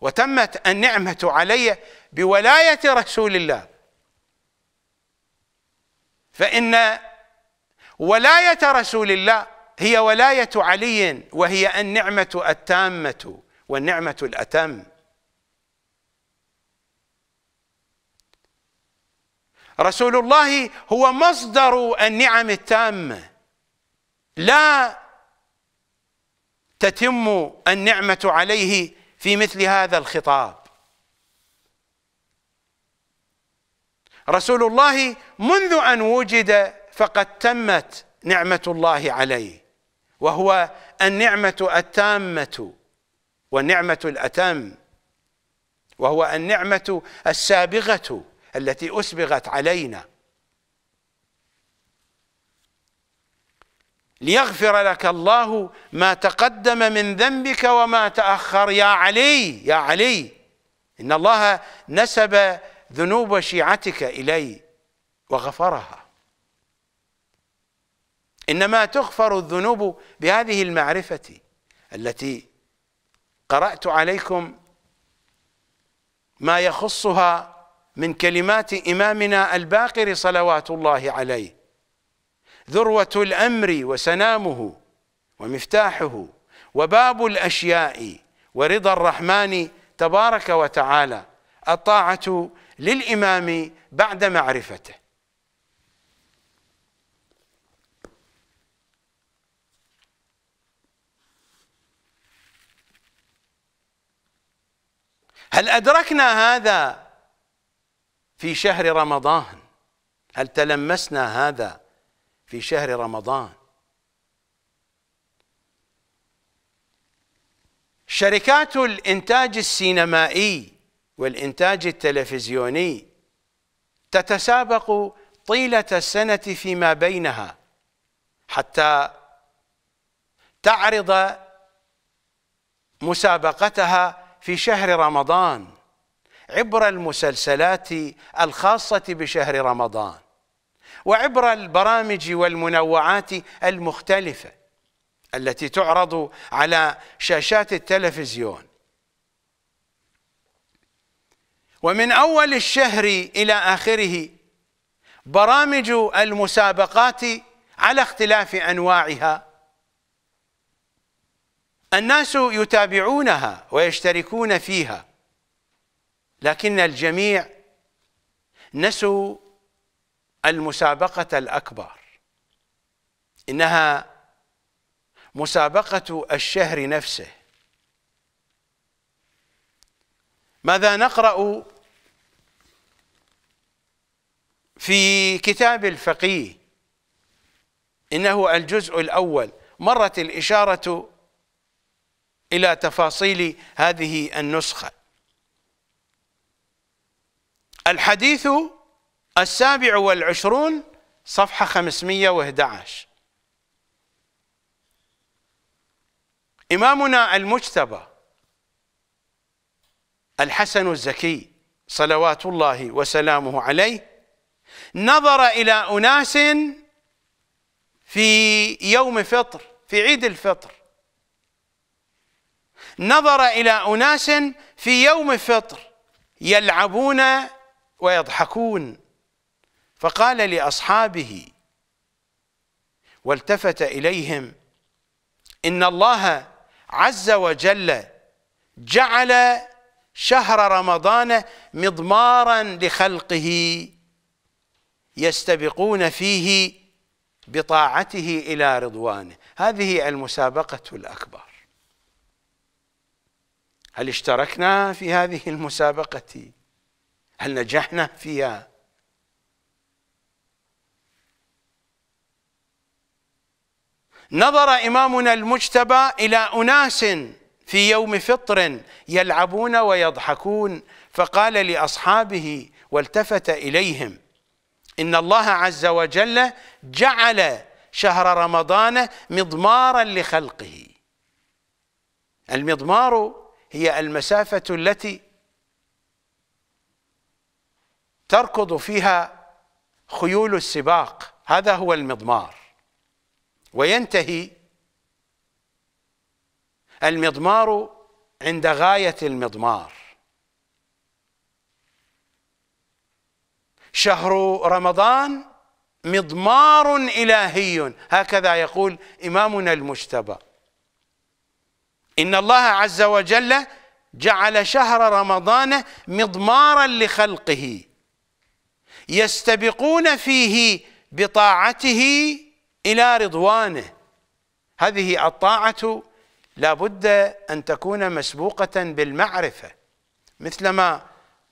وتمت النعمة علي بولاية رسول الله فإن ولاية رسول الله هي ولاية علي وهي النعمة التامة والنعمة الأتم رسول الله هو مصدر النعم التامه لا تتم النعمة عليه في مثل هذا الخطاب رسول الله منذ أن وجد فقد تمت نعمة الله عليه وهو النعمة التامة والنعمة الأتم وهو النعمة السابغة التي أسبغت علينا ليغفر لك الله ما تقدم من ذنبك وما تأخر يا علي يا علي إن الله نسب ذنوب شيعتك إلي وغفرها إنما تغفر الذنوب بهذه المعرفة التي قرأت عليكم ما يخصها من كلمات إمامنا الباقر صلوات الله عليه ذروة الأمر وسنامه ومفتاحه وباب الأشياء ورضا الرحمن تبارك وتعالى الطاعة للإمام بعد معرفته هل أدركنا هذا في شهر رمضان هل تلمسنا هذا في شهر رمضان شركات الانتاج السينمائي والانتاج التلفزيوني تتسابق طيله السنه فيما بينها حتى تعرض مسابقتها في شهر رمضان عبر المسلسلات الخاصه بشهر رمضان وعبر البرامج والمنوعات المختلفة التي تعرض على شاشات التلفزيون ومن أول الشهر إلى آخره برامج المسابقات على اختلاف أنواعها الناس يتابعونها ويشتركون فيها لكن الجميع نسوا المسابقة الأكبر إنها مسابقة الشهر نفسه ماذا نقرأ في كتاب الفقيه إنه الجزء الأول مرت الإشارة إلى تفاصيل هذه النسخة الحديث السابع والعشرون صفحة 511 إمامنا المجتبى الحسن الزكي صلوات الله وسلامه عليه نظر إلى أناس في يوم فطر في عيد الفطر نظر إلى أناس في يوم فطر يلعبون ويضحكون فقال لاصحابه والتفت اليهم ان الله عز وجل جعل شهر رمضان مضمارا لخلقه يستبقون فيه بطاعته الى رضوانه هذه المسابقه الاكبر هل اشتركنا في هذه المسابقه هل نجحنا فيها نظر إمامنا المجتبى إلى أناس في يوم فطر يلعبون ويضحكون فقال لأصحابه والتفت إليهم إن الله عز وجل جعل شهر رمضان مضمارا لخلقه المضمار هي المسافة التي تركض فيها خيول السباق هذا هو المضمار وينتهي المضمار عند غاية المضمار شهر رمضان مضمار إلهي هكذا يقول إمامنا المجتبى إن الله عز وجل جعل شهر رمضان مضمارا لخلقه يستبقون فيه بطاعته إلى رضوانه هذه الطاعة لا بد أن تكون مسبوقة بالمعرفة مثلما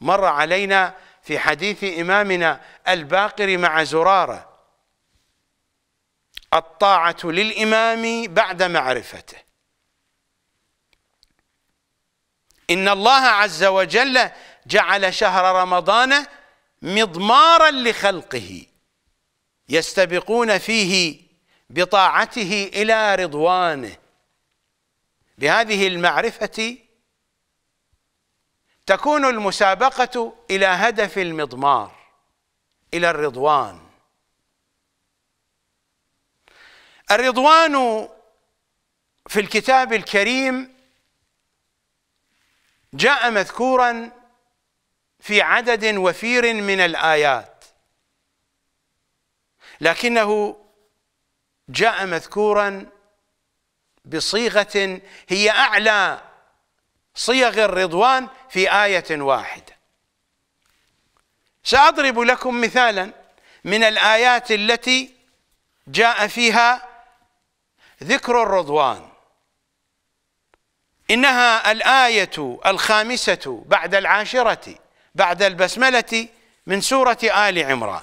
مر علينا في حديث إمامنا الباقر مع زرارة الطاعة للإمام بعد معرفته إن الله عز وجل جعل شهر رمضان مضمارا لخلقه يستبقون فيه بطاعته إلى رضوانه بهذه المعرفة تكون المسابقة إلى هدف المضمار إلى الرضوان الرضوان في الكتاب الكريم جاء مذكورا في عدد وفير من الآيات لكنه جاء مذكورا بصيغة هي أعلى صيغ الرضوان في آية واحدة سأضرب لكم مثالا من الآيات التي جاء فيها ذكر الرضوان إنها الآية الخامسة بعد العاشرة بعد البسملة من سورة آل عمران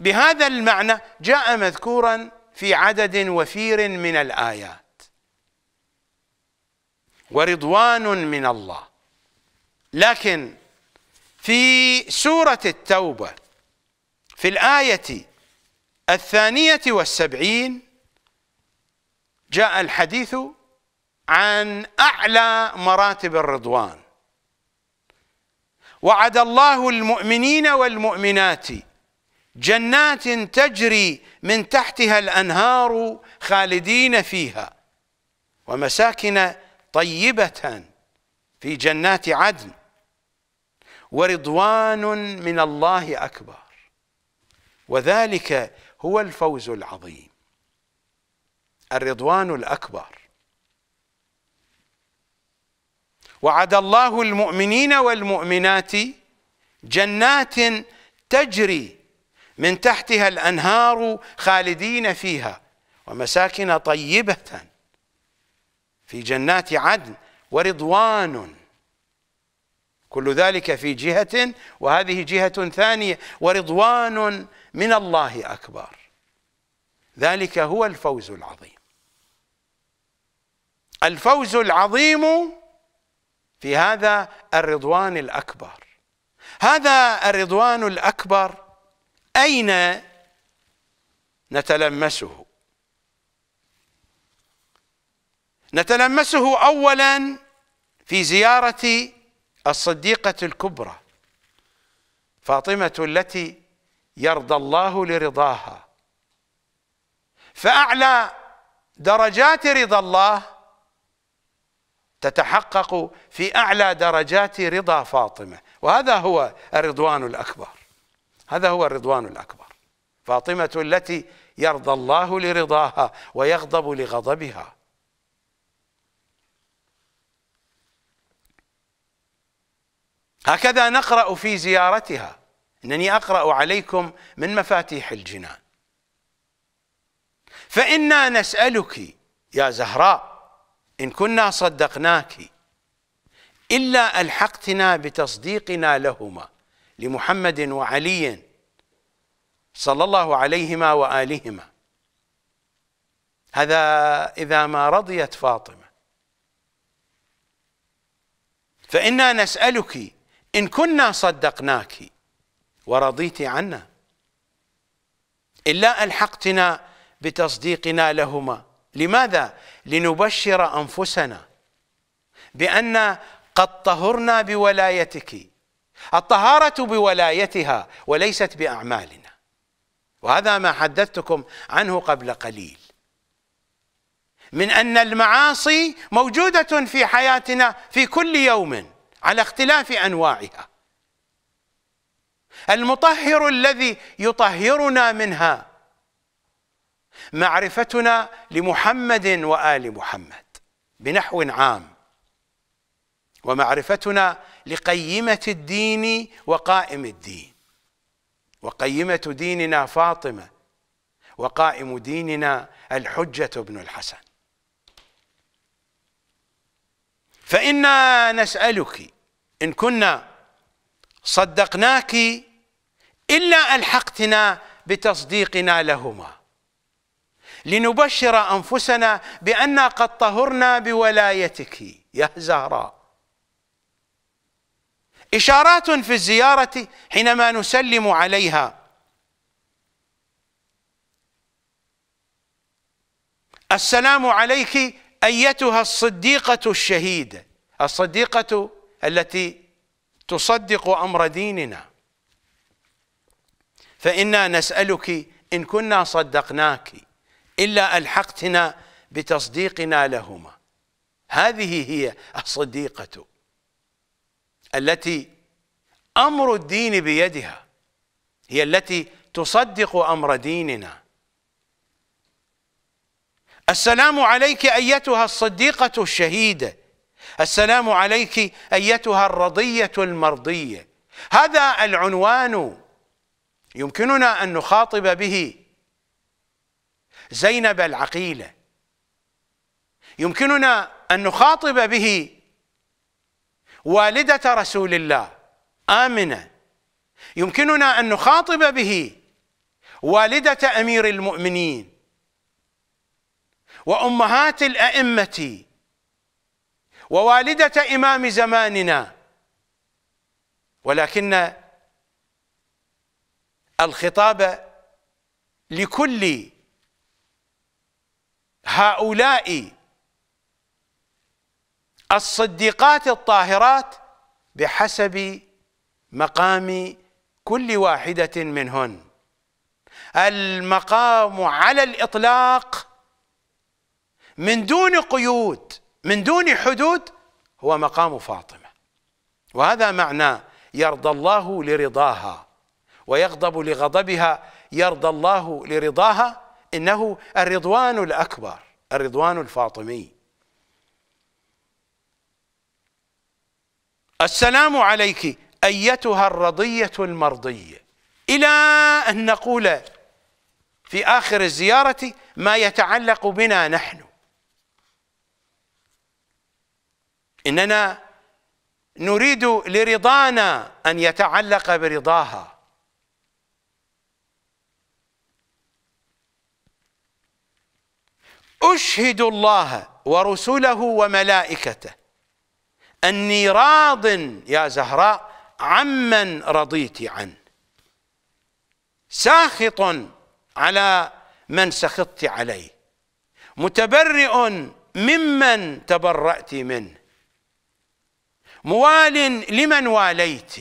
بهذا المعنى جاء مذكورا في عدد وفير من الآيات ورضوان من الله لكن في سورة التوبة في الآية الثانية والسبعين جاء الحديث عن أعلى مراتب الرضوان وعد الله المؤمنين والمؤمنات جنات تجري من تحتها الانهار خالدين فيها ومساكن طيبه في جنات عدن ورضوان من الله اكبر وذلك هو الفوز العظيم الرضوان الاكبر وعد الله المؤمنين والمؤمنات جنات تجري من تحتها الأنهار خالدين فيها ومساكن طيبة في جنات عدن ورضوان كل ذلك في جهة وهذه جهة ثانية ورضوان من الله أكبر ذلك هو الفوز العظيم الفوز العظيم في هذا الرضوان الأكبر هذا الرضوان الأكبر أين نتلمسه نتلمسه أولا في زيارة الصديقة الكبرى فاطمة التي يرضى الله لرضاها فأعلى درجات رضا الله تتحقق في أعلى درجات رضا فاطمة وهذا هو الرضوان الأكبر هذا هو الرضوان الأكبر فاطمة التي يرضى الله لرضاها ويغضب لغضبها هكذا نقرأ في زيارتها إنني أقرأ عليكم من مفاتيح الجنان فإنا نسألك يا زهراء إن كنا صدقناك إلا ألحقتنا بتصديقنا لهما لمحمد وعلي صلى الله عليهما والهما هذا اذا ما رضيت فاطمه فانا نسالك ان كنا صدقناك ورضيت عنا الا الحقتنا بتصديقنا لهما لماذا لنبشر انفسنا بان قد طهرنا بولايتك الطهارة بولايتها وليست بأعمالنا وهذا ما حدثتكم عنه قبل قليل من أن المعاصي موجودة في حياتنا في كل يوم على اختلاف أنواعها المطهر الذي يطهرنا منها معرفتنا لمحمد وآل محمد بنحو عام ومعرفتنا لقيمة الدين وقائم الدين وقيمة ديننا فاطمة وقائم ديننا الحجة بن الحسن فإنا نسألك إن كنا صدقناك إلا ألحقتنا بتصديقنا لهما لنبشر أنفسنا بأننا قد طهرنا بولايتك يا زهراء إشارات في الزيارة حينما نسلم عليها السلام عليك أيتها الصديقة الشهيدة الصديقة التي تصدق أمر ديننا فإنا نسألك إن كنا صدقناك إلا ألحقتنا بتصديقنا لهما هذه هي الصديقة التي أمر الدين بيدها هي التي تصدق أمر ديننا السلام عليك أيتها الصديقة الشهيدة السلام عليك أيتها الرضية المرضية هذا العنوان يمكننا أن نخاطب به زينب العقيلة يمكننا أن نخاطب به والدة رسول الله آمنة يمكننا أن نخاطب به والدة أمير المؤمنين وأمهات الأئمة ووالدة إمام زماننا ولكن الخطاب لكل هؤلاء الصديقات الطاهرات بحسب مقام كل واحدة منهن المقام على الإطلاق من دون قيود من دون حدود هو مقام فاطمة وهذا معنى يرضى الله لرضاها ويغضب لغضبها يرضى الله لرضاها إنه الرضوان الأكبر الرضوان الفاطمي السلام عليك أيتها الرضية المرضية إلى أن نقول في آخر الزيارة ما يتعلق بنا نحن إننا نريد لرضانا أن يتعلق برضاها أشهد الله ورسله وملائكته أني راض يا زهراء عمن رضيت عنه ساخط على من سخطت عليه متبرئ ممن تبرأت منه موال لمن واليت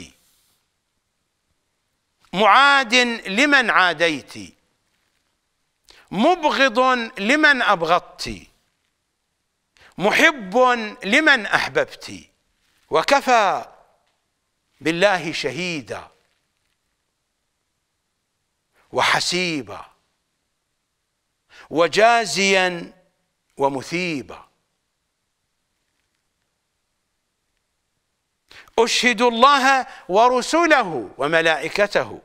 معاد لمن عاديت مبغض لمن أبغضت محب لمن احببت وكفى بالله شهيدا وحسيبا وجازيا ومثيبا اشهد الله ورسله وملائكته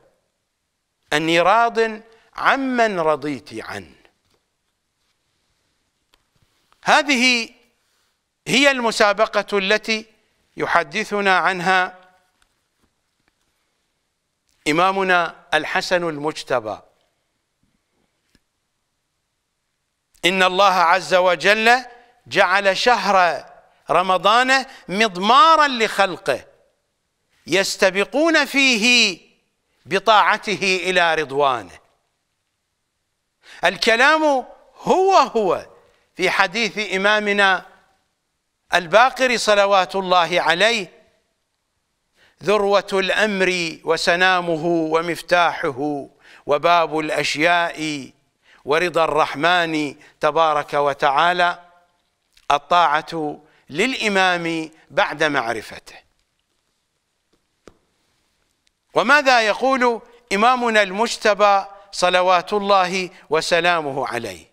اني راض عمن رضيت عنه هذه هي المسابقة التي يحدثنا عنها إمامنا الحسن المجتبى إن الله عز وجل جعل شهر رمضان مضمارا لخلقه يستبقون فيه بطاعته إلى رضوانه الكلام هو هو في حديث إمامنا الباقر صلوات الله عليه ذروة الأمر وسنامه ومفتاحه وباب الأشياء ورضا الرحمن تبارك وتعالى الطاعة للإمام بعد معرفته وماذا يقول إمامنا المجتبى صلوات الله وسلامه عليه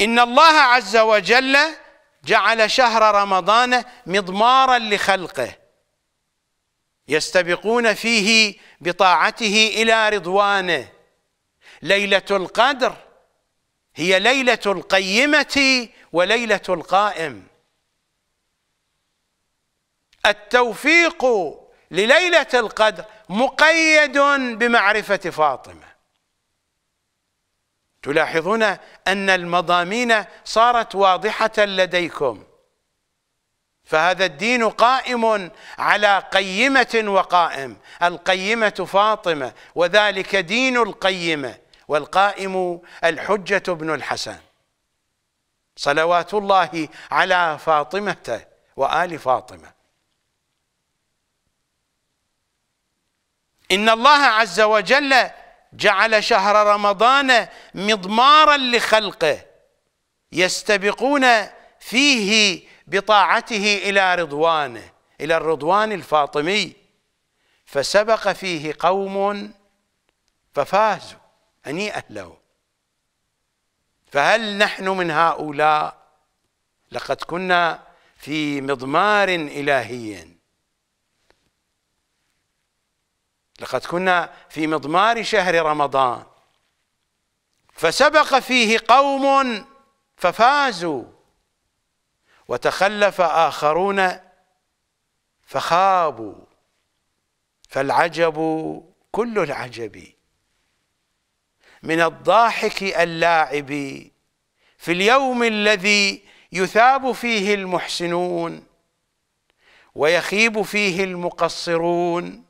إن الله عز وجل جعل شهر رمضان مضمارا لخلقه يستبقون فيه بطاعته إلى رضوانه ليلة القدر هي ليلة القيمة وليلة القائم التوفيق لليلة القدر مقيد بمعرفة فاطمة تلاحظون أن المضامين صارت واضحة لديكم فهذا الدين قائم على قيمة وقائم القيمة فاطمة وذلك دين القيمة والقائم الحجة بن الحسن صلوات الله على فاطمة وآل فاطمة إن الله عز وجل جعل شهر رمضان مضمارا لخلقه يستبقون فيه بطاعته الى رضوانه الى الرضوان الفاطمي فسبق فيه قوم ففازوا أني أهله فهل نحن من هؤلاء لقد كنا في مضمار الهي لقد كنا في مضمار شهر رمضان فسبق فيه قوم ففازوا وتخلف آخرون فخابوا فالعجب كل العجب من الضاحك اللاعب في اليوم الذي يثاب فيه المحسنون ويخيب فيه المقصرون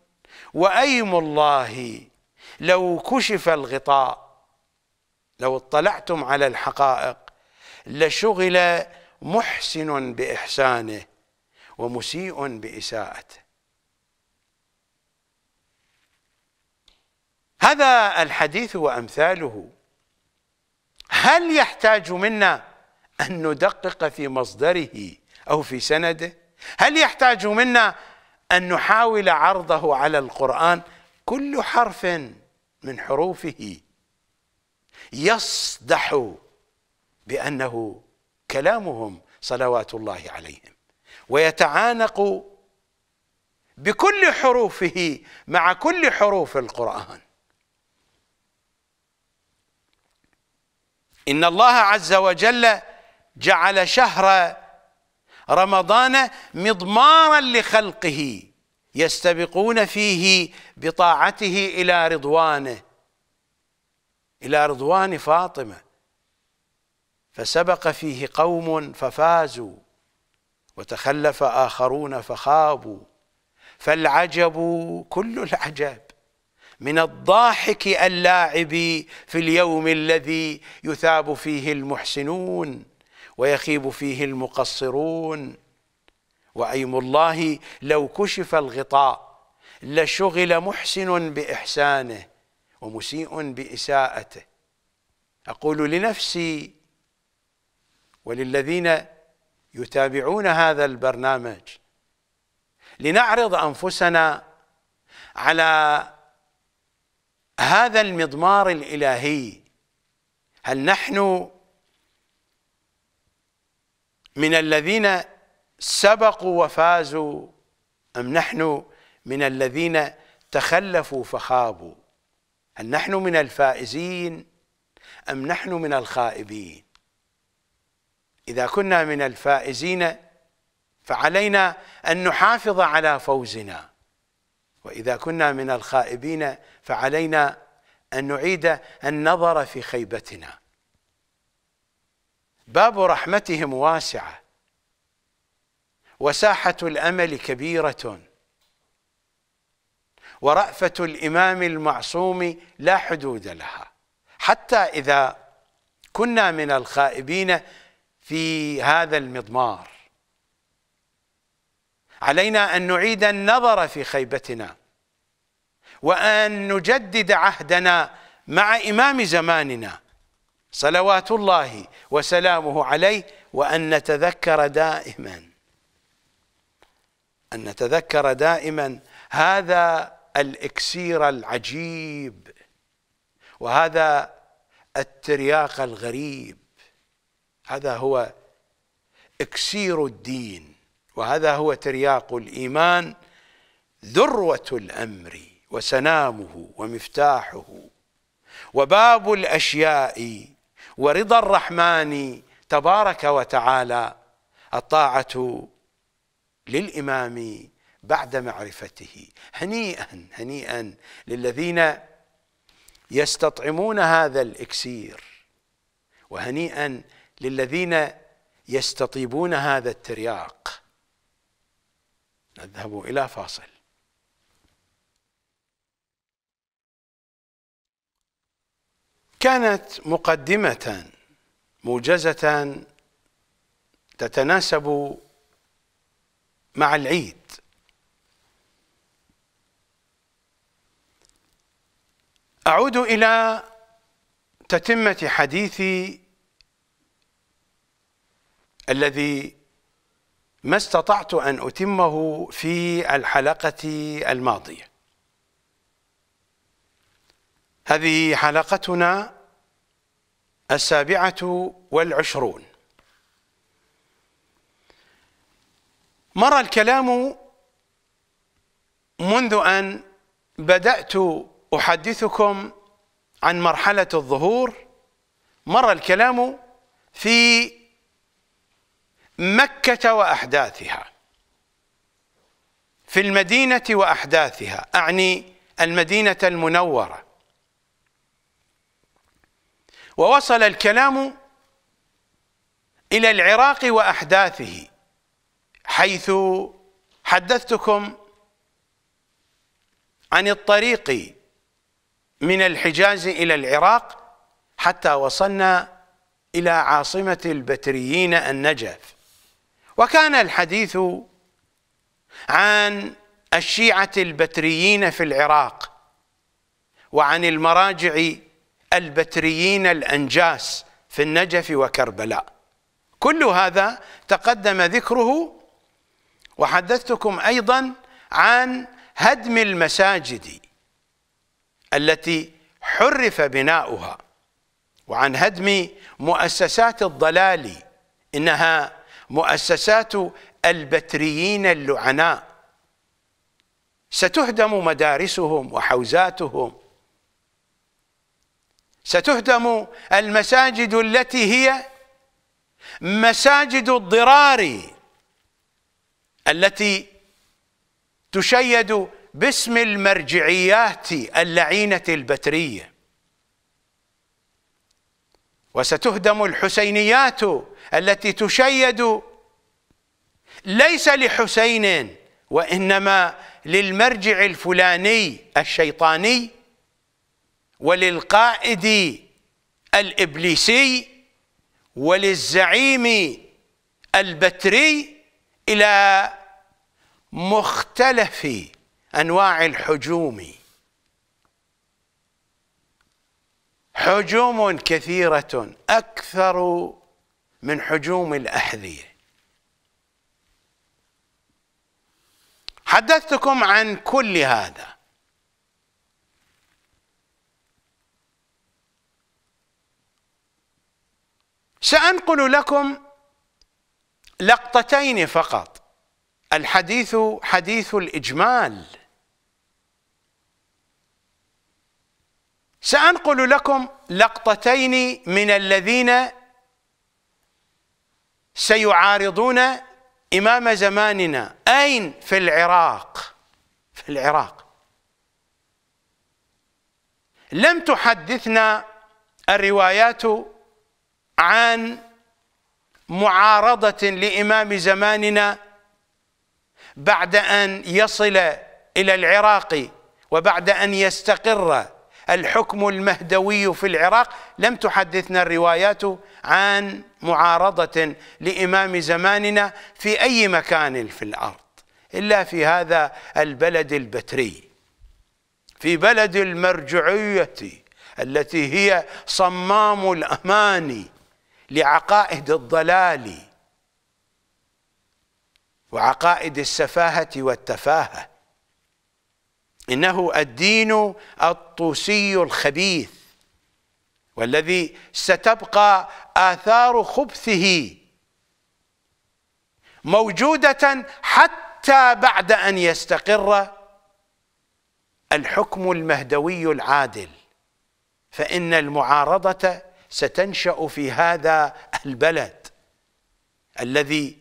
وأيم الله لو كشف الغطاء لو اطلعتم على الحقائق لشغل محسن بإحسانه ومسيء بإساءته هذا الحديث وأمثاله هل يحتاج منا أن ندقق في مصدره أو في سنده هل يحتاج منا أن نحاول عرضه على القرآن كل حرف من حروفه يصدح بأنه كلامهم صلوات الله عليهم ويتعانق بكل حروفه مع كل حروف القرآن إن الله عز وجل جعل شهر رمضان مضمارا لخلقه يستبقون فيه بطاعته إلى رضوانه إلى رضوان فاطمة فسبق فيه قوم ففازوا وتخلف آخرون فخابوا فالعجب كل العجب من الضاحك اللاعب في اليوم الذي يثاب فيه المحسنون ويخيب فيه المقصرون وأيم الله لو كشف الغطاء لشغل محسن بإحسانه ومسيء بإساءته أقول لنفسي وللذين يتابعون هذا البرنامج لنعرض أنفسنا على هذا المضمار الإلهي هل نحن من الذين سبقوا وفازوا أم نحن من الذين تخلفوا فخابوا هل نحن من الفائزين أم نحن من الخائبين إذا كنا من الفائزين فعلينا أن نحافظ على فوزنا وإذا كنا من الخائبين فعلينا أن نعيد النظر في خيبتنا باب رحمتهم واسعه وساحه الامل كبيره ورأفة الإمام المعصوم لا حدود لها حتى إذا كنا من الخائبين في هذا المضمار علينا أن نعيد النظر في خيبتنا وأن نجدد عهدنا مع إمام زماننا صلوات الله وسلامه عليه وأن نتذكر دائما أن نتذكر دائما هذا الإكسير العجيب وهذا الترياق الغريب هذا هو إكسير الدين وهذا هو ترياق الإيمان ذروة الأمر وسنامه ومفتاحه وباب الأشياء ورضا الرحمن تبارك وتعالى الطاعة للإمام بعد معرفته هنيئا هنيئا للذين يستطعمون هذا الإكسير وهنيئا للذين يستطيبون هذا الترياق نذهب إلى فاصل كانت مقدمة موجزة تتناسب مع العيد أعود إلى تتمة حديثي الذي ما استطعت أن أتمه في الحلقة الماضية هذه حلقتنا السابعة والعشرون مر الكلام منذ أن بدأت أحدثكم عن مرحلة الظهور مر الكلام في مكة وأحداثها في المدينة وأحداثها أعني المدينة المنورة ووصل الكلام إلى العراق وأحداثه حيث حدثتكم عن الطريق من الحجاز إلى العراق حتى وصلنا إلى عاصمة البتريين النجف وكان الحديث عن الشيعة البتريين في العراق وعن المراجع البتريين الأنجاس في النجف وكربلاء كل هذا تقدم ذكره وحدثتكم أيضا عن هدم المساجد التي حرف بناؤها وعن هدم مؤسسات الضلال إنها مؤسسات البتريين اللعناء ستهدم مدارسهم وحوزاتهم ستهدم المساجد التي هي مساجد الضرار التي تشيد باسم المرجعيات اللعينة البترية وستهدم الحسينيات التي تشيد ليس لحسين وإنما للمرجع الفلاني الشيطاني وللقائد الإبليسي وللزعيم البتري إلى مختلف أنواع الحجوم حجوم كثيرة أكثر من حجوم الأحذية حدثتكم عن كل هذا سأنقل لكم لقطتين فقط الحديث حديث الإجمال سأنقل لكم لقطتين من الذين سيعارضون إمام زماننا أين في العراق في العراق لم تحدثنا الروايات عن معارضة لإمام زماننا بعد أن يصل إلى العراق وبعد أن يستقر الحكم المهدوي في العراق لم تحدثنا الروايات عن معارضة لإمام زماننا في أي مكان في الأرض إلا في هذا البلد البتري في بلد المرجعية التي هي صمام الأماني لعقائد الضلال وعقائد السفاهة والتفاهة إنه الدين الطوسي الخبيث والذي ستبقى آثار خبثه موجودة حتى بعد أن يستقر الحكم المهدوي العادل فإن المعارضة ستنشا في هذا البلد الذي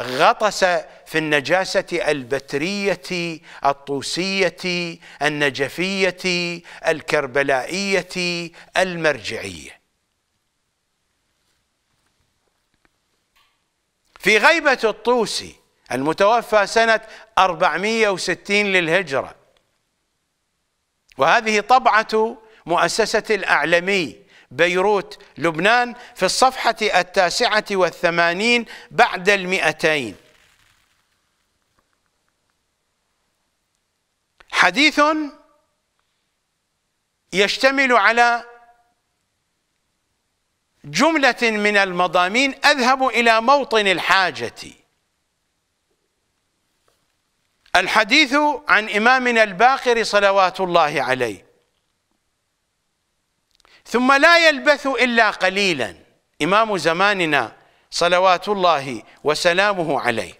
غطس في النجاسه البتريه الطوسيه النجفيه الكربلائيه المرجعيه في غيبه الطوسي المتوفى سنه 460 للهجره وهذه طبعه مؤسسه الاعلمي بيروت لبنان في الصفحة التاسعة والثمانين بعد المئتين حديث يشتمل على جملة من المضامين أذهب إلى موطن الحاجة الحديث عن إمامنا الباقر صلوات الله عليه ثم لا يلبث إلا قليلا إمام زماننا صلوات الله وسلامه عليه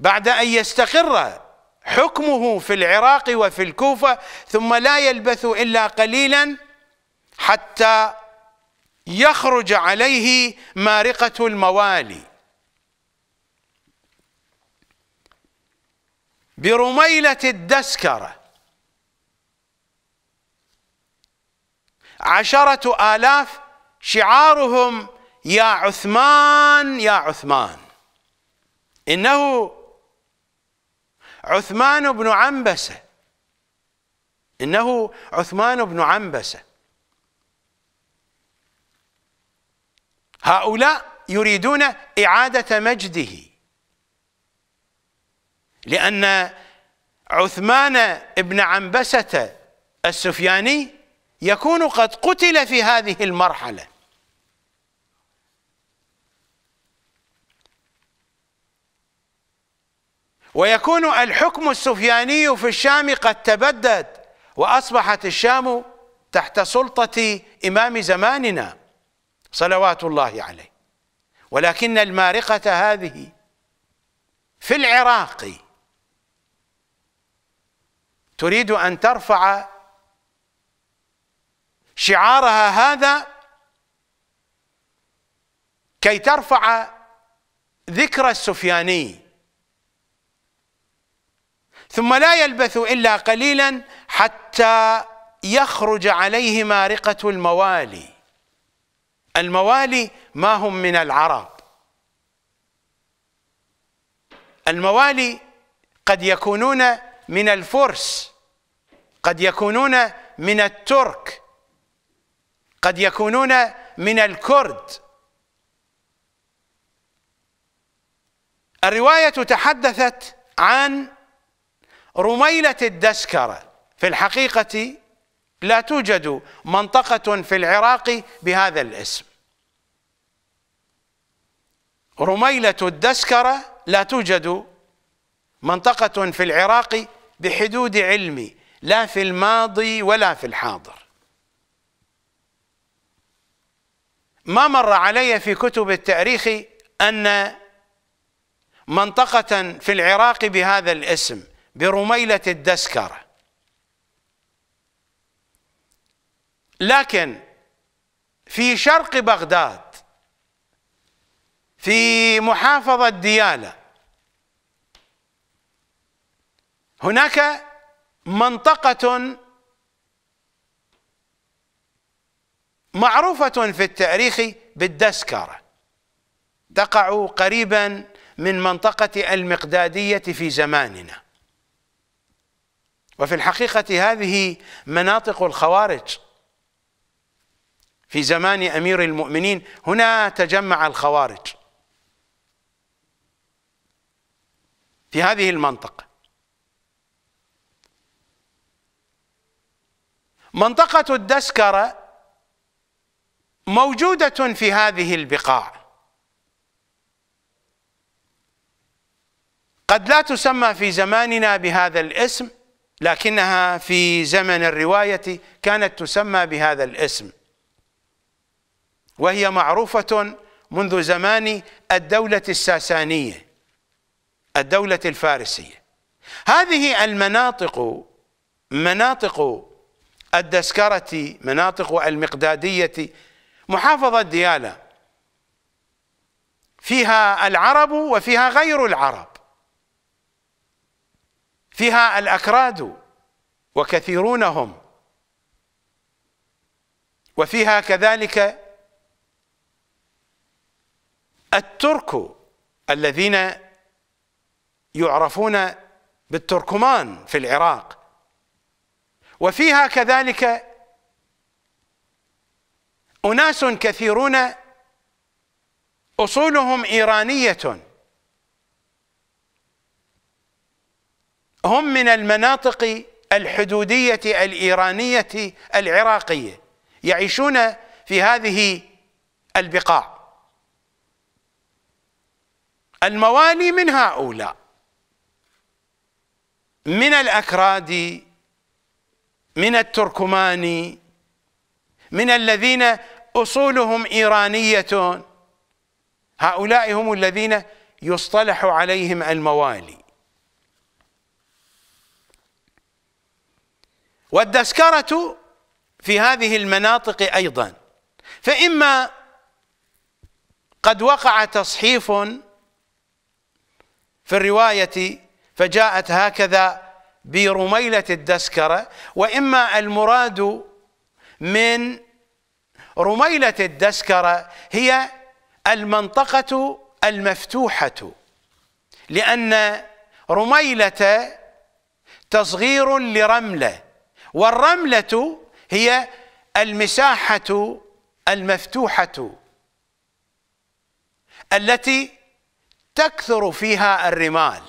بعد أن يستقر حكمه في العراق وفي الكوفة ثم لا يلبث إلا قليلا حتى يخرج عليه مارقة الموالي برميلة الدسكرة عشرة آلاف شعارهم يا عثمان يا عثمان إنه عثمان بن عنبسة إنه عثمان بن عنبسة هؤلاء يريدون إعادة مجده لأن عثمان بن عنبسة السفياني يكون قد قتل في هذه المرحله ويكون الحكم السفياني في الشام قد تبدد واصبحت الشام تحت سلطه امام زماننا صلوات الله عليه ولكن المارقه هذه في العراق تريد ان ترفع شعارها هذا كي ترفع ذكر السفياني ثم لا يلبث الا قليلا حتى يخرج عليه مارقة الموالي الموالي ما هم من العرب الموالي قد يكونون من الفرس قد يكونون من الترك قد يكونون من الكرد الرواية تحدثت عن رميلة الدسكرة في الحقيقة لا توجد منطقة في العراق بهذا الاسم رميلة الدسكرة لا توجد منطقة في العراق بحدود علمي لا في الماضي ولا في الحاضر ما مر علي في كتب التاريخ ان منطقة في العراق بهذا الاسم برميلة الدسكرة لكن في شرق بغداد في محافظة ديالة هناك منطقة معروفة في التاريخ بالدسكرة تقع قريبا من منطقة المقدادية في زماننا وفي الحقيقة هذه مناطق الخوارج في زمان أمير المؤمنين هنا تجمع الخوارج في هذه المنطقة منطقة الدسكرة موجودة في هذه البقاع قد لا تسمى في زماننا بهذا الاسم لكنها في زمن الرواية كانت تسمى بهذا الاسم وهي معروفة منذ زمان الدولة الساسانية الدولة الفارسية هذه المناطق مناطق الدسكرة مناطق المقدادية محافظة ديالى فيها العرب وفيها غير العرب فيها الأكراد وكثيرون هم وفيها كذلك الترك الذين يعرفون بالتركمان في العراق وفيها كذلك أناس كثيرون أصولهم إيرانية هم من المناطق الحدودية الإيرانية العراقية يعيشون في هذه البقاع الموالي من هؤلاء من الأكراد من التركماني من الذين أصولهم إيرانية هؤلاء هم الذين يصطلح عليهم الموالي والدسكره في هذه المناطق أيضا فإما قد وقع تصحيف في الرواية فجاءت هكذا برميلة الدسكرة وإما المراد من رميلة الدسكرة هي المنطقة المفتوحة لأن رميلة تصغير لرملة والرملة هي المساحة المفتوحة التي تكثر فيها الرمال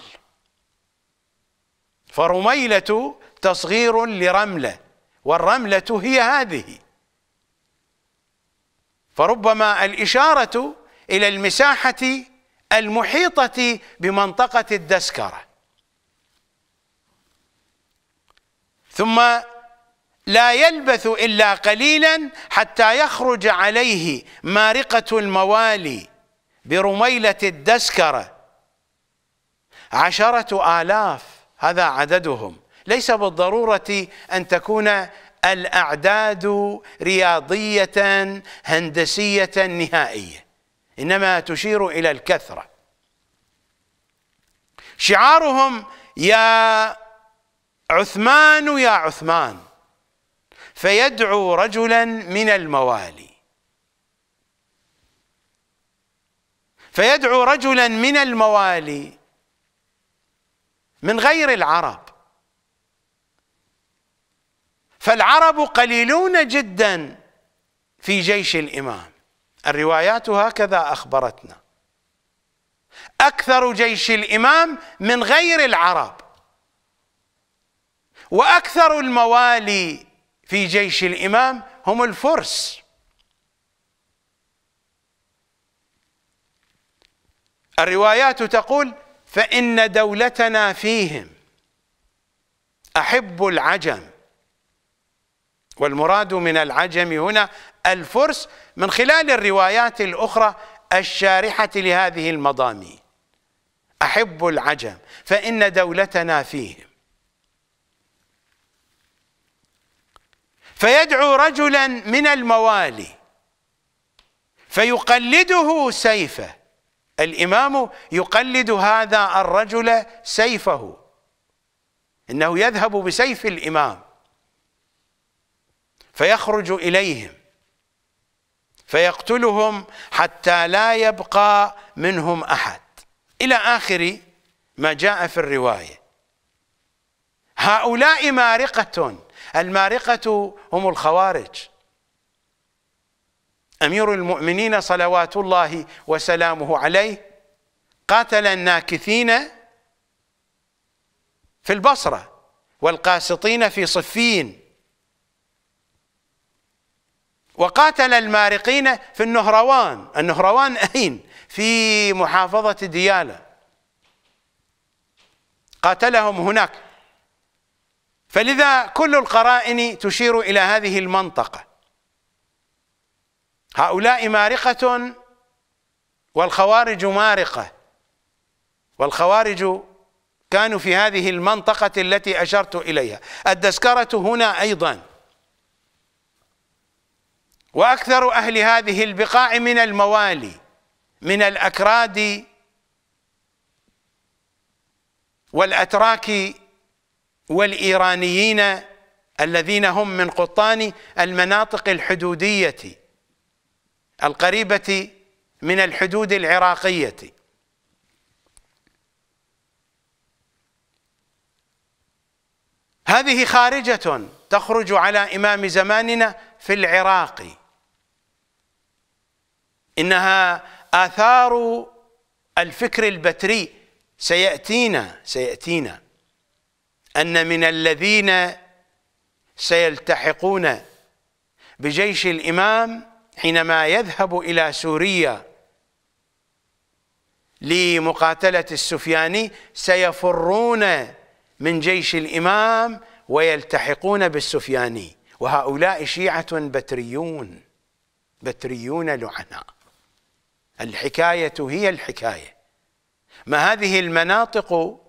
فرميلة تصغير لرملة والرملة هي هذه فربما الإشارة إلى المساحة المحيطة بمنطقة الدسكرة ثم لا يلبث إلا قليلا حتى يخرج عليه مارقة الموالي برميلة الدسكرة عشرة آلاف هذا عددهم ليس بالضرورة أن تكون الأعداد رياضية هندسية نهائية إنما تشير إلى الكثرة شعارهم يا عثمان يا عثمان فيدعو رجلا من الموالي فيدعو رجلا من الموالي من غير العرب فالعرب قليلون جدا في جيش الإمام الروايات هكذا أخبرتنا أكثر جيش الإمام من غير العرب وأكثر الموالي في جيش الإمام هم الفرس الروايات تقول فإن دولتنا فيهم أحب العجم والمراد من العجم هنا الفرس من خلال الروايات الأخرى الشارحة لهذه المضامين أحب العجم فإن دولتنا فيهم فيدعو رجلا من الموالي فيقلده سيفه الإمام يقلد هذا الرجل سيفه إنه يذهب بسيف الإمام فيخرج اليهم فيقتلهم حتى لا يبقى منهم احد الى اخر ما جاء في الروايه هؤلاء مارقه المارقه هم الخوارج امير المؤمنين صلوات الله وسلامه عليه قاتل الناكثين في البصره والقاسطين في صفين وقاتل المارقين في النهروان النهروان أين في محافظة ديالة قاتلهم هناك فلذا كل القرائن تشير إلى هذه المنطقة هؤلاء مارقة والخوارج مارقة والخوارج كانوا في هذه المنطقة التي أشرت إليها الدسكرة هنا أيضا واكثر اهل هذه البقاع من الموالي من الاكراد والاتراك والايرانيين الذين هم من قطان المناطق الحدوديه القريبه من الحدود العراقيه هذه خارجه تخرج على امام زماننا في العراق انها اثار الفكر البتري سياتينا سياتينا ان من الذين سيلتحقون بجيش الامام حينما يذهب الى سوريا لمقاتله السفياني سيفرون من جيش الامام ويلتحقون بالسفياني وهؤلاء شيعة بتريون بتريون لعناء الحكاية هي الحكاية ما هذه المناطق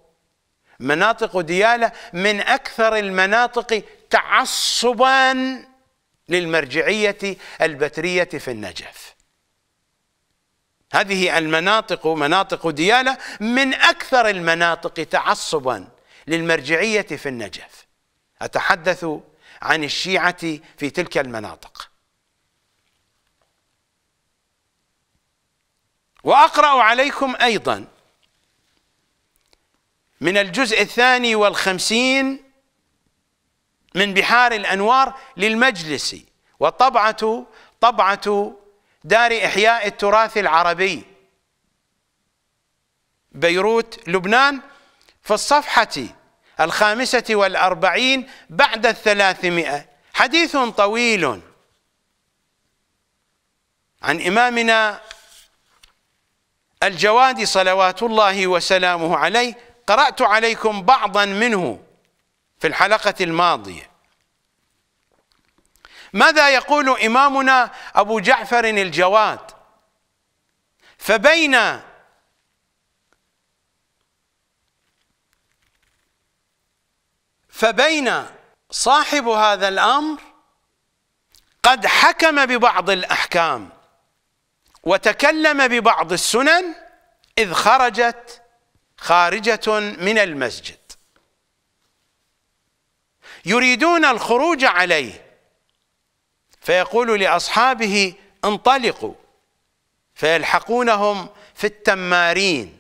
مناطق ديالة من أكثر المناطق تعصبا للمرجعية البترية في النجف هذه المناطق مناطق ديالة من أكثر المناطق تعصبا للمرجعية في النجف أتحدث عن الشيعة في تلك المناطق وأقرأ عليكم أيضا من الجزء الثاني والخمسين من بحار الأنوار للمجلس وطبعة طبعة دار إحياء التراث العربي بيروت لبنان في الصفحة الخامسة والأربعين بعد الثلاثمائة حديث طويل عن إمامنا الجواد صلوات الله وسلامه عليه قرأت عليكم بعضا منه في الحلقة الماضية ماذا يقول إمامنا أبو جعفر الجواد فبين فبين صاحب هذا الامر قد حكم ببعض الاحكام وتكلم ببعض السنن اذ خرجت خارجه من المسجد يريدون الخروج عليه فيقول لاصحابه انطلقوا فيلحقونهم في التمارين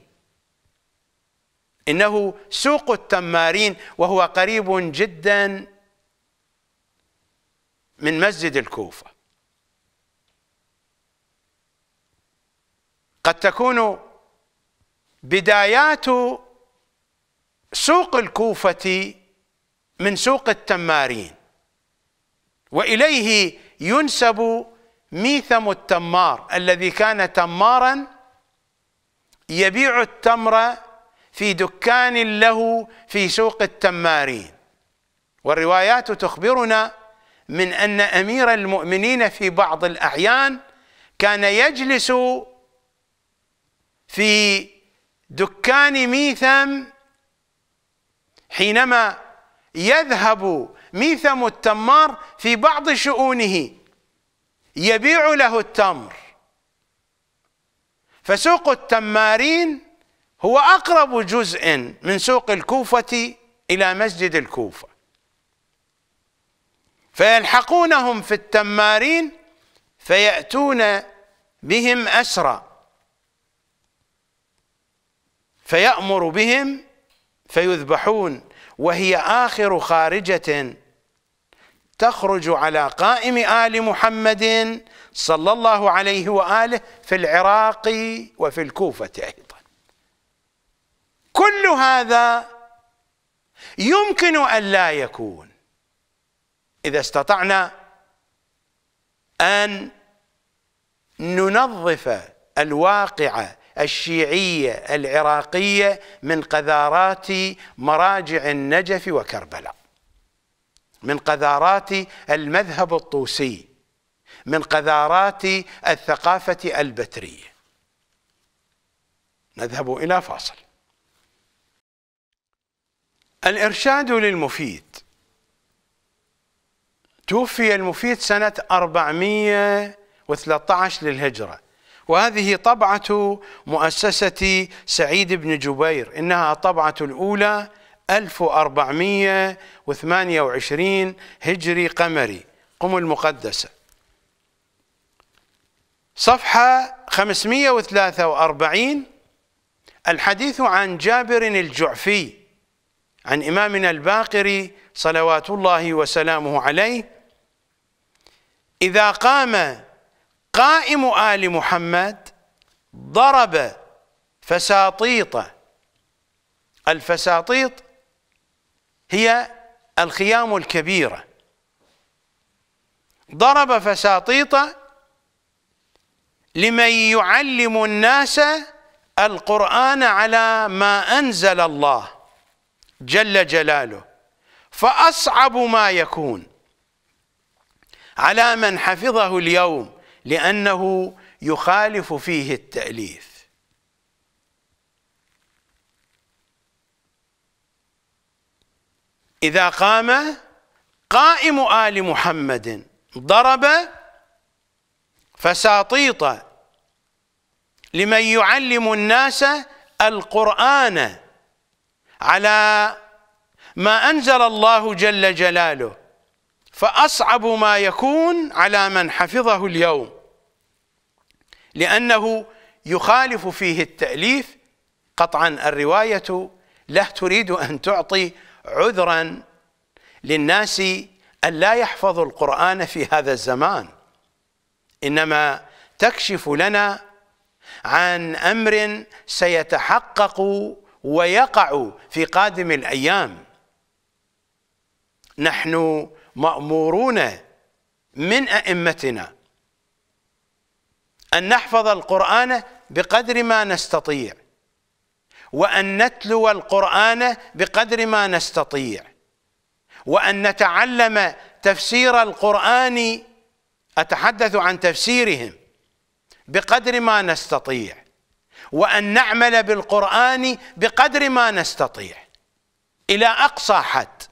إنه سوق التمارين وهو قريب جدا من مسجد الكوفة قد تكون بدايات سوق الكوفة من سوق التمارين وإليه ينسب ميثم التمار الذي كان تمارا يبيع التمر في دكان له في سوق التمارين والروايات تخبرنا من ان امير المؤمنين في بعض الاعيان كان يجلس في دكان ميثم حينما يذهب ميثم التمار في بعض شؤونه يبيع له التمر فسوق التمارين هو أقرب جزء من سوق الكوفة إلى مسجد الكوفة فيلحقونهم في التمارين فيأتون بهم أسرى فيأمر بهم فيذبحون وهي آخر خارجة تخرج على قائم آل محمد صلى الله عليه وآله في العراق وفي الكوفة أيضا كل هذا يمكن أن لا يكون إذا استطعنا أن ننظف الواقعة الشيعية العراقية من قذارات مراجع النجف وكربلاء من قذارات المذهب الطوسي من قذارات الثقافة البترية نذهب إلى فاصل الإرشاد للمفيد توفي المفيد سنة 413 للهجرة وهذه طبعة مؤسسة سعيد بن جبير إنها طبعة الأولى 1428 هجري قمري قم المقدسة صفحة 543 الحديث عن جابر الجعفي عن إمامنا الباقر صلوات الله وسلامه عليه إذا قام قائم آل محمد ضرب فساطيط الفساطيط هي الخيام الكبيرة ضرب فساطيط لمن يعلم الناس القرآن على ما أنزل الله جل جلاله فأصعب ما يكون على من حفظه اليوم لأنه يخالف فيه التأليف إذا قام قائم آل محمد ضرب فساطيط لمن يعلم الناس القرآن على ما أنزل الله جل جلاله فأصعب ما يكون على من حفظه اليوم لأنه يخالف فيه التأليف قطعا الرواية لا تريد أن تعطي عذرا للناس أن لا يحفظوا القرآن في هذا الزمان إنما تكشف لنا عن أمر سيتحقق ويقع في قادم الأيام نحن مأمورون من أئمتنا أن نحفظ القرآن بقدر ما نستطيع وأن نتلو القرآن بقدر ما نستطيع وأن نتعلم تفسير القرآن أتحدث عن تفسيرهم بقدر ما نستطيع وأن نعمل بالقرآن بقدر ما نستطيع إلى أقصى حد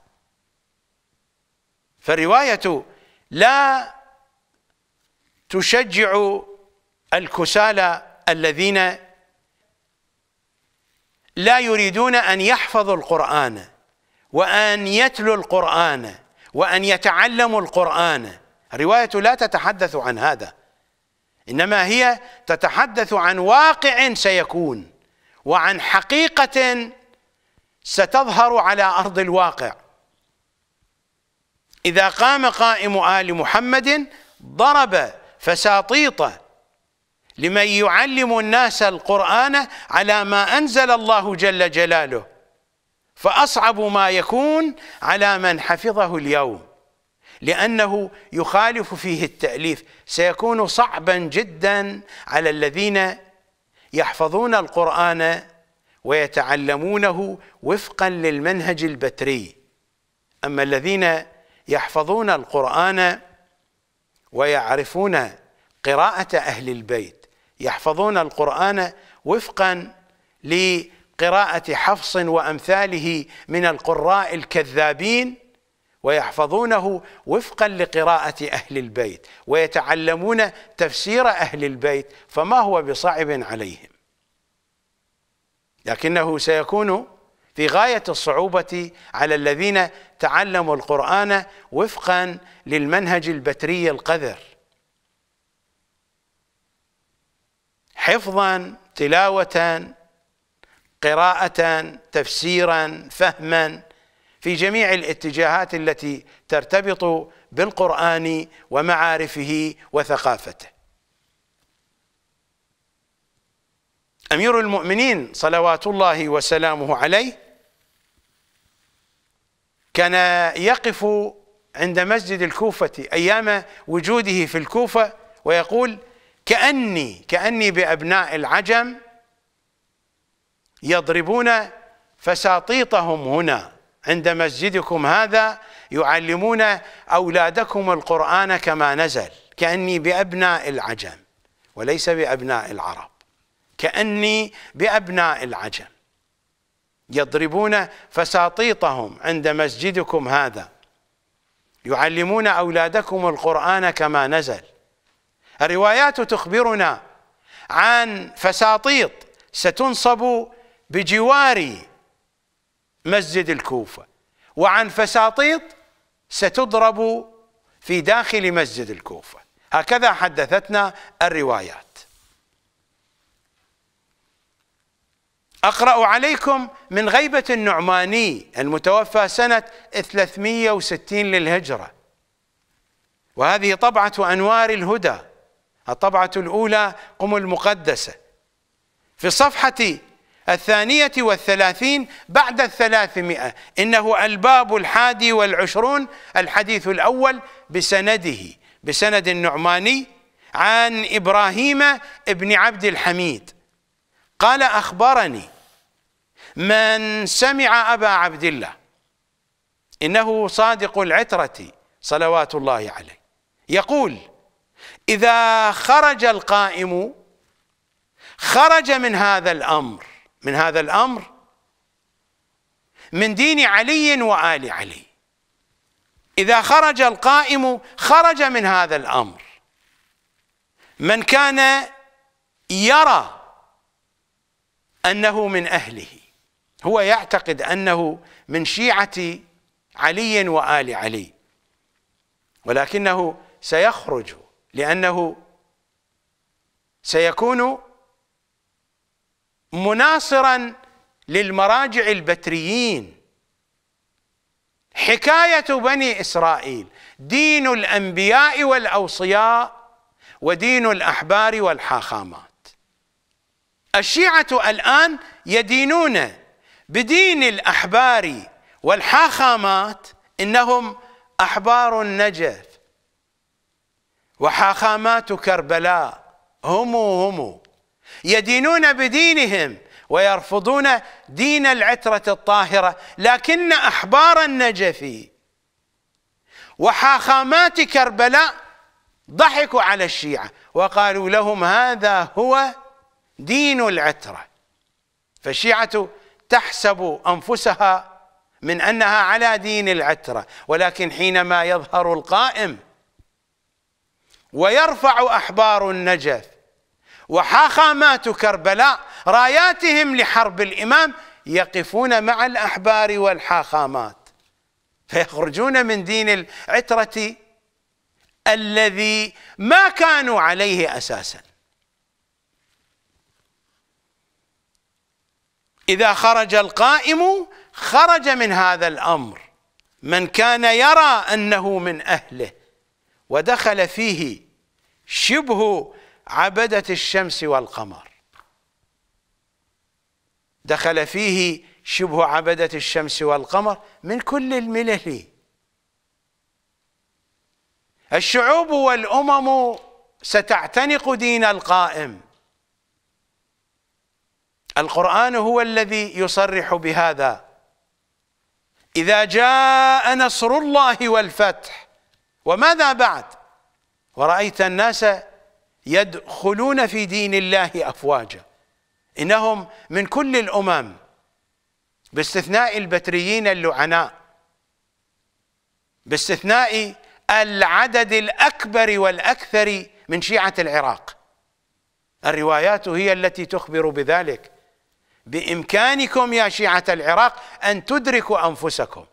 فالرواية لا تشجع الكسالى الذين لا يريدون أن يحفظوا القرآن وأن يتلوا القرآن وأن يتعلموا القرآن الرواية لا تتحدث عن هذا انما هي تتحدث عن واقع سيكون وعن حقيقه ستظهر على ارض الواقع اذا قام قائم ال محمد ضرب فساطيط لمن يعلم الناس القران على ما انزل الله جل جلاله فاصعب ما يكون على من حفظه اليوم لأنه يخالف فيه التأليف سيكون صعبا جدا على الذين يحفظون القرآن ويتعلمونه وفقا للمنهج البتري أما الذين يحفظون القرآن ويعرفون قراءة أهل البيت يحفظون القرآن وفقا لقراءة حفص وأمثاله من القراء الكذابين ويحفظونه وفقا لقراءة أهل البيت ويتعلمون تفسير أهل البيت فما هو بصعب عليهم لكنه سيكون في غاية الصعوبة على الذين تعلموا القرآن وفقا للمنهج البتري القذر حفظا تلاوة قراءة تفسيرا فهما في جميع الاتجاهات التي ترتبط بالقرآن ومعارفه وثقافته أمير المؤمنين صلوات الله وسلامه عليه كان يقف عند مسجد الكوفة أيام وجوده في الكوفة ويقول كأني كأني بأبناء العجم يضربون فساطيطهم هنا عند مسجدكم هذا يعلمون أولادكم القرآن كما نزل كأني بأبناء العجم وليس بأبناء العرب كأني بأبناء العجم يضربون فساطيطهم عند مسجدكم هذا يعلمون أولادكم القرآن كما نزل الروايات تخبرنا عن فساطيط ستنصب بجواري مسجد الكوفة وعن فساطيط ستضرب في داخل مسجد الكوفة هكذا حدثتنا الروايات أقرأ عليكم من غيبة النعماني المتوفى سنة 360 للهجرة وهذه طبعة أنوار الهدى الطبعة الأولى قم المقدسة في صفحة الثانية والثلاثين بعد الثلاثمائة إنه الباب الحادي والعشرون الحديث الأول بسنده بسند النعماني عن إبراهيم ابن عبد الحميد قال أخبرني من سمع أبا عبد الله إنه صادق العترة صلوات الله عليه يقول إذا خرج القائم خرج من هذا الأمر من هذا الامر من دين علي وال علي اذا خرج القائم خرج من هذا الامر من كان يرى انه من اهله هو يعتقد انه من شيعه علي وال علي ولكنه سيخرج لانه سيكون مناصرا للمراجع البتريين حكايه بني اسرائيل دين الانبياء والاوصياء ودين الاحبار والحاخامات الشيعه الان يدينون بدين الاحبار والحاخامات انهم احبار النجف وحاخامات كربلاء هم هم يدينون بدينهم ويرفضون دين العترة الطاهرة لكن أحبار النجف وحاخامات كربلاء ضحكوا على الشيعة وقالوا لهم هذا هو دين العترة فالشيعة تحسب أنفسها من أنها على دين العترة ولكن حينما يظهر القائم ويرفع أحبار النجف وحاخامات كربلاء راياتهم لحرب الإمام يقفون مع الأحبار والحاخامات فيخرجون من دين العترة الذي ما كانوا عليه أساسا إذا خرج القائم خرج من هذا الأمر من كان يرى أنه من أهله ودخل فيه شبه عبدت الشمس والقمر دخل فيه شبه عبدة الشمس والقمر من كل الملل الشعوب والأمم ستعتنق دين القائم القرآن هو الذي يصرح بهذا إذا جاء نصر الله والفتح وماذا بعد ورأيت الناس يدخلون في دين الله أفواجا إنهم من كل الأمم باستثناء البتريين اللعناء باستثناء العدد الأكبر والأكثر من شيعة العراق الروايات هي التي تخبر بذلك بإمكانكم يا شيعة العراق أن تدركوا أنفسكم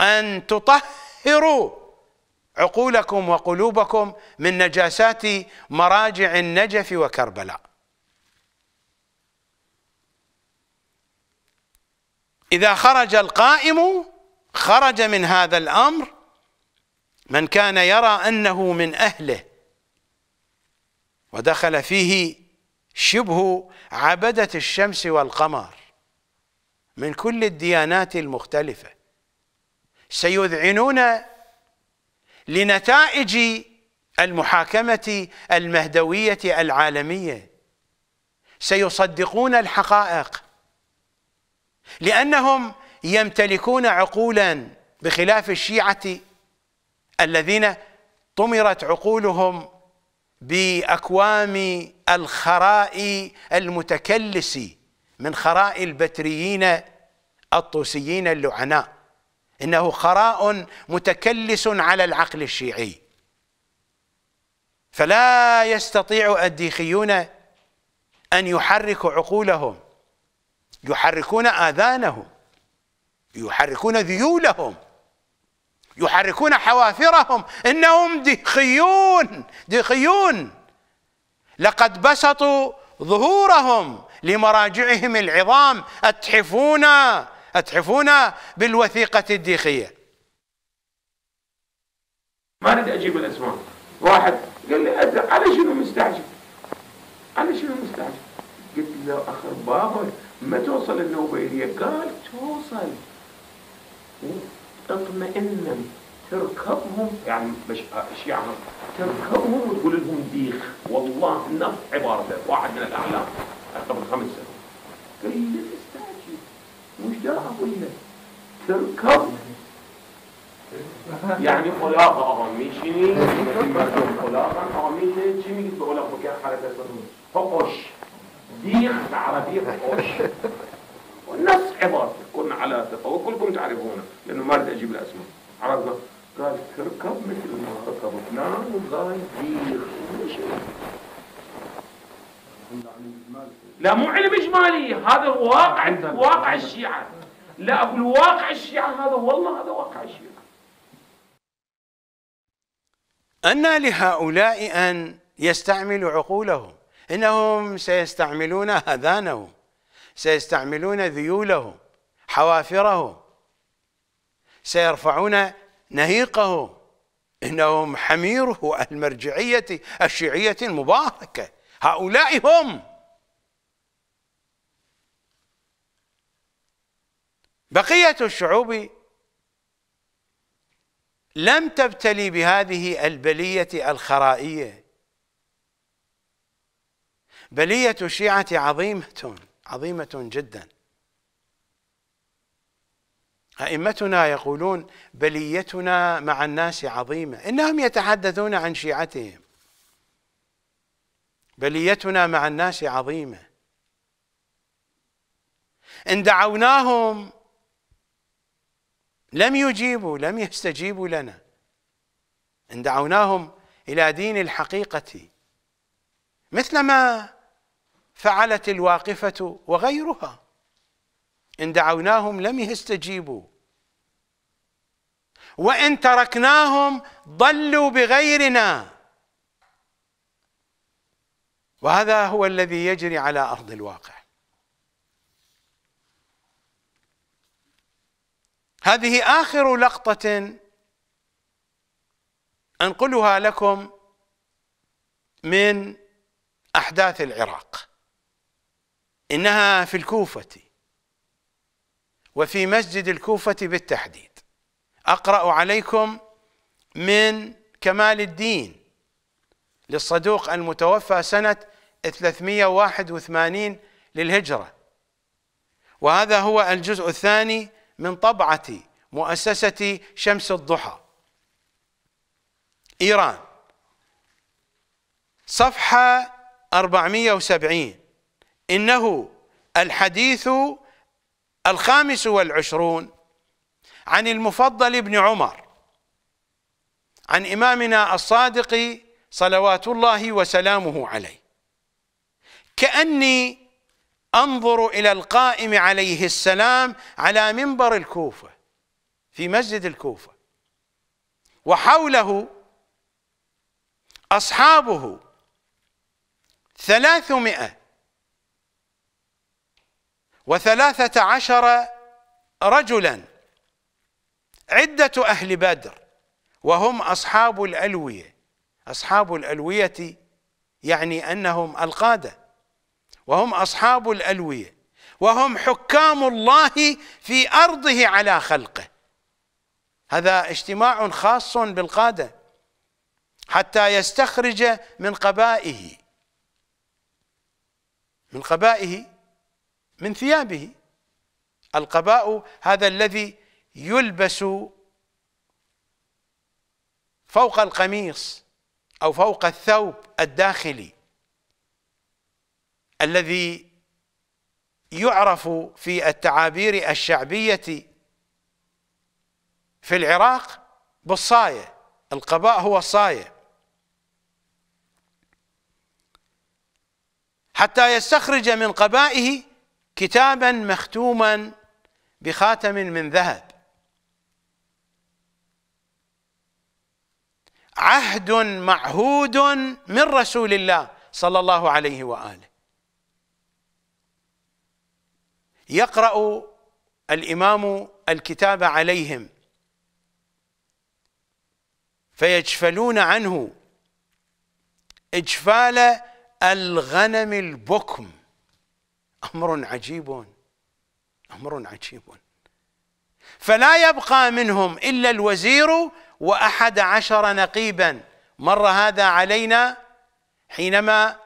أن تطهروا عقولكم وقلوبكم من نجاسات مراجع النجف وكربلاء إذا خرج القائم خرج من هذا الأمر من كان يرى أنه من أهله ودخل فيه شبه عبدة الشمس والقمر من كل الديانات المختلفة سيذعنون لنتائج المحاكمة المهدوية العالمية سيصدقون الحقائق لأنهم يمتلكون عقولا بخلاف الشيعة الذين طمرت عقولهم بأكوام الخراء المتكلس من خراء البتريين الطوسيين اللعناء انه خراء متكلس على العقل الشيعي فلا يستطيع الديخيون ان يحركوا عقولهم يحركون اذانهم يحركون ذيولهم يحركون حوافرهم انهم ديخيون ديخيون لقد بسطوا ظهورهم لمراجعهم العظام اتحفونا اتحفونا بالوثيقة الديخية ما اريد اجيب الاسماء واحد قال لي انت على شنو مستعجل على شنو مستعجل قلت له اخر بابا ما توصل النوبة هي قال توصل اطمئنا تركبهم يعني مش ايش يعني تركبهم وتقول لهم ديخ والله نفس عبارته واحد من الاعلام قبل خمس سنوات قال لي مش ده أبويا ده يعني خلاقة آقا میشینی مردم خلاقه آقا میشینی چی میگید به خلاق بکن حقش ديخ عربي حقش والناس عبارة كنا على ثقة وكلكم تعرفونه لأنه ما أريد أجيب الأسماء عرفنا قال تركب مثل ما ركب فلان وقال ديخ ومشي لا مو علم اجمالي هذا واقع واقع الشيعه لا اقول واقع الشيعه هذا والله هذا واقع الشيعه أن لهؤلاء أن يستعملوا عقولهم إنهم سيستعملون آذانهم سيستعملون ذيولهم حوافره سيرفعون نهيقه إنهم حميره المرجعية الشيعية المباركة هؤلاء هم بقية الشعوب لم تبتلي بهذه البلية الخرائية بلية الشيعة عظيمة عظيمة جدا أئمتنا يقولون بليتنا مع الناس عظيمة إنهم يتحدثون عن شيعتهم بليتنا مع الناس عظيمة إن دعوناهم لم يجيبوا لم يستجيبوا لنا إن دعوناهم إلى دين الحقيقة مثلما فعلت الواقفة وغيرها إن دعوناهم لم يستجيبوا وإن تركناهم ضلوا بغيرنا وهذا هو الذي يجري على أرض الواقع هذه آخر لقطة أنقلها لكم من أحداث العراق إنها في الكوفة وفي مسجد الكوفة بالتحديد أقرأ عليكم من كمال الدين للصدوق المتوفى سنة 381 للهجرة وهذا هو الجزء الثاني من طبعة مؤسسة شمس الضحى إيران صفحة 470 إنه الحديث الخامس والعشرون عن المفضل بن عمر عن إمامنا الصادق صلوات الله وسلامه عليه كأني انظر الى القائم عليه السلام على منبر الكوفه في مسجد الكوفه وحوله اصحابه ثلاثمائه وثلاثه عشر رجلا عده اهل بدر وهم اصحاب الالويه اصحاب الالويه يعني انهم القاده وهم أصحاب الألوية وهم حكام الله في أرضه على خلقه هذا اجتماع خاص بالقادة حتى يستخرج من قبائه من قبائه من ثيابه القباء هذا الذي يلبس فوق القميص أو فوق الثوب الداخلي الذي يعرف في التعابير الشعبية في العراق بالصاية القباء هو الصاية حتى يستخرج من قبائه كتابا مختوما بخاتم من ذهب عهد معهود من رسول الله صلى الله عليه واله يقرأ الإمام الكتاب عليهم فيجفلون عنه إجفال الغنم البكم أمر عجيب أمر عجيب فلا يبقى منهم إلا الوزير وأحد عشر نقيبا مر هذا علينا حينما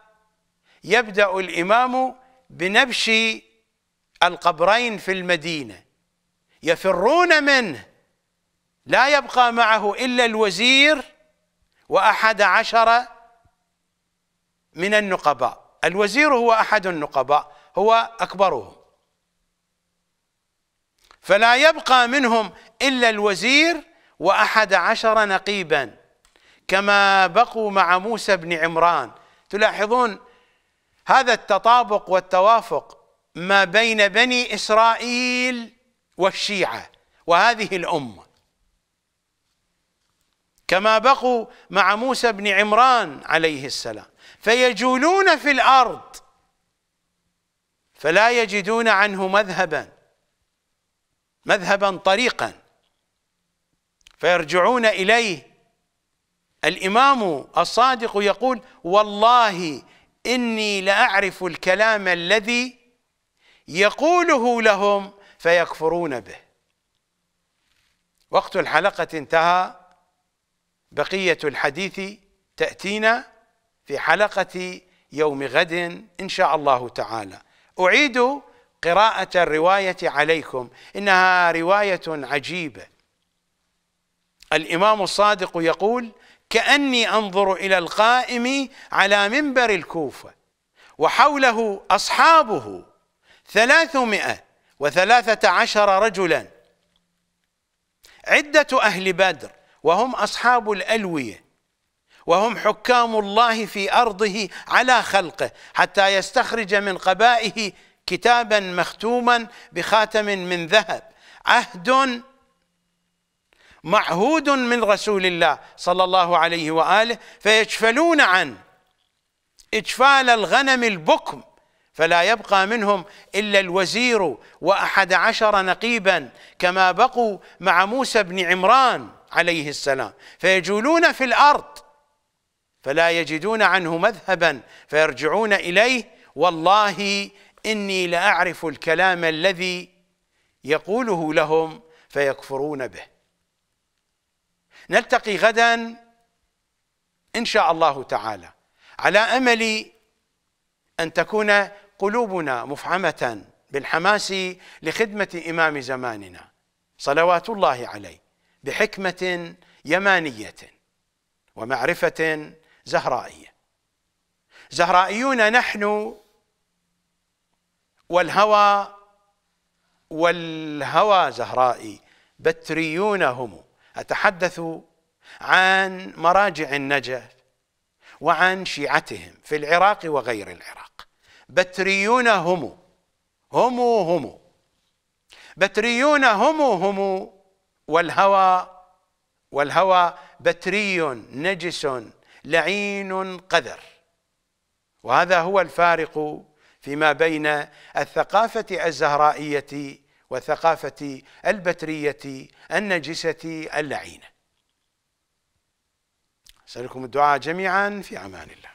يبدأ الإمام بنبش القبرين في المدينة يفرون منه لا يبقى معه إلا الوزير وأحد عشر من النقباء الوزير هو أحد النقباء هو أكبرهم فلا يبقى منهم إلا الوزير وأحد عشر نقيبا كما بقوا مع موسى بن عمران تلاحظون هذا التطابق والتوافق ما بين بني إسرائيل والشيعة وهذه الأمة كما بقوا مع موسى بن عمران عليه السلام فيجولون في الأرض فلا يجدون عنه مذهبا مذهبا طريقا فيرجعون إليه الإمام الصادق يقول والله إني لأعرف الكلام الذي يقوله لهم فيكفرون به وقت الحلقة انتهى بقية الحديث تأتينا في حلقة يوم غد إن شاء الله تعالى أعيد قراءة الرواية عليكم إنها رواية عجيبة الإمام الصادق يقول كأني أنظر إلى القائم على منبر الكوفة وحوله أصحابه ثلاثمائة وثلاثة عشر رجلا عدة أهل بدر وهم أصحاب الألوية وهم حكام الله في أرضه على خلقه حتى يستخرج من قبائه كتابا مختوما بخاتم من ذهب عهد معهود من رسول الله صلى الله عليه وآله فيجفلون عن إجفال الغنم البكم فلا يبقى منهم إلا الوزير وأحد عشر نقيبا كما بقوا مع موسى بن عمران عليه السلام فيجولون في الأرض فلا يجدون عنه مذهبا فيرجعون إليه والله إني لأعرف الكلام الذي يقوله لهم فيكفرون به نلتقي غدا إن شاء الله تعالى على أمل أن تكون قلوبنا مفعمة بالحماس لخدمة إمام زماننا صلوات الله عليه بحكمة يمانية ومعرفة زهرائية زهرائيون نحن والهوى والهوى زهرائي بتريون هم أتحدث عن مراجع النجف وعن شيعتهم في العراق وغير العراق بتريون هم هم هم بتريون هم هم والهوى والهوى بتري نجس لعين قذر وهذا هو الفارق فيما بين الثقافة الزهرائية والثقافة البترية النجسة اللعينة سألكم الدعاء جميعا في أمان الله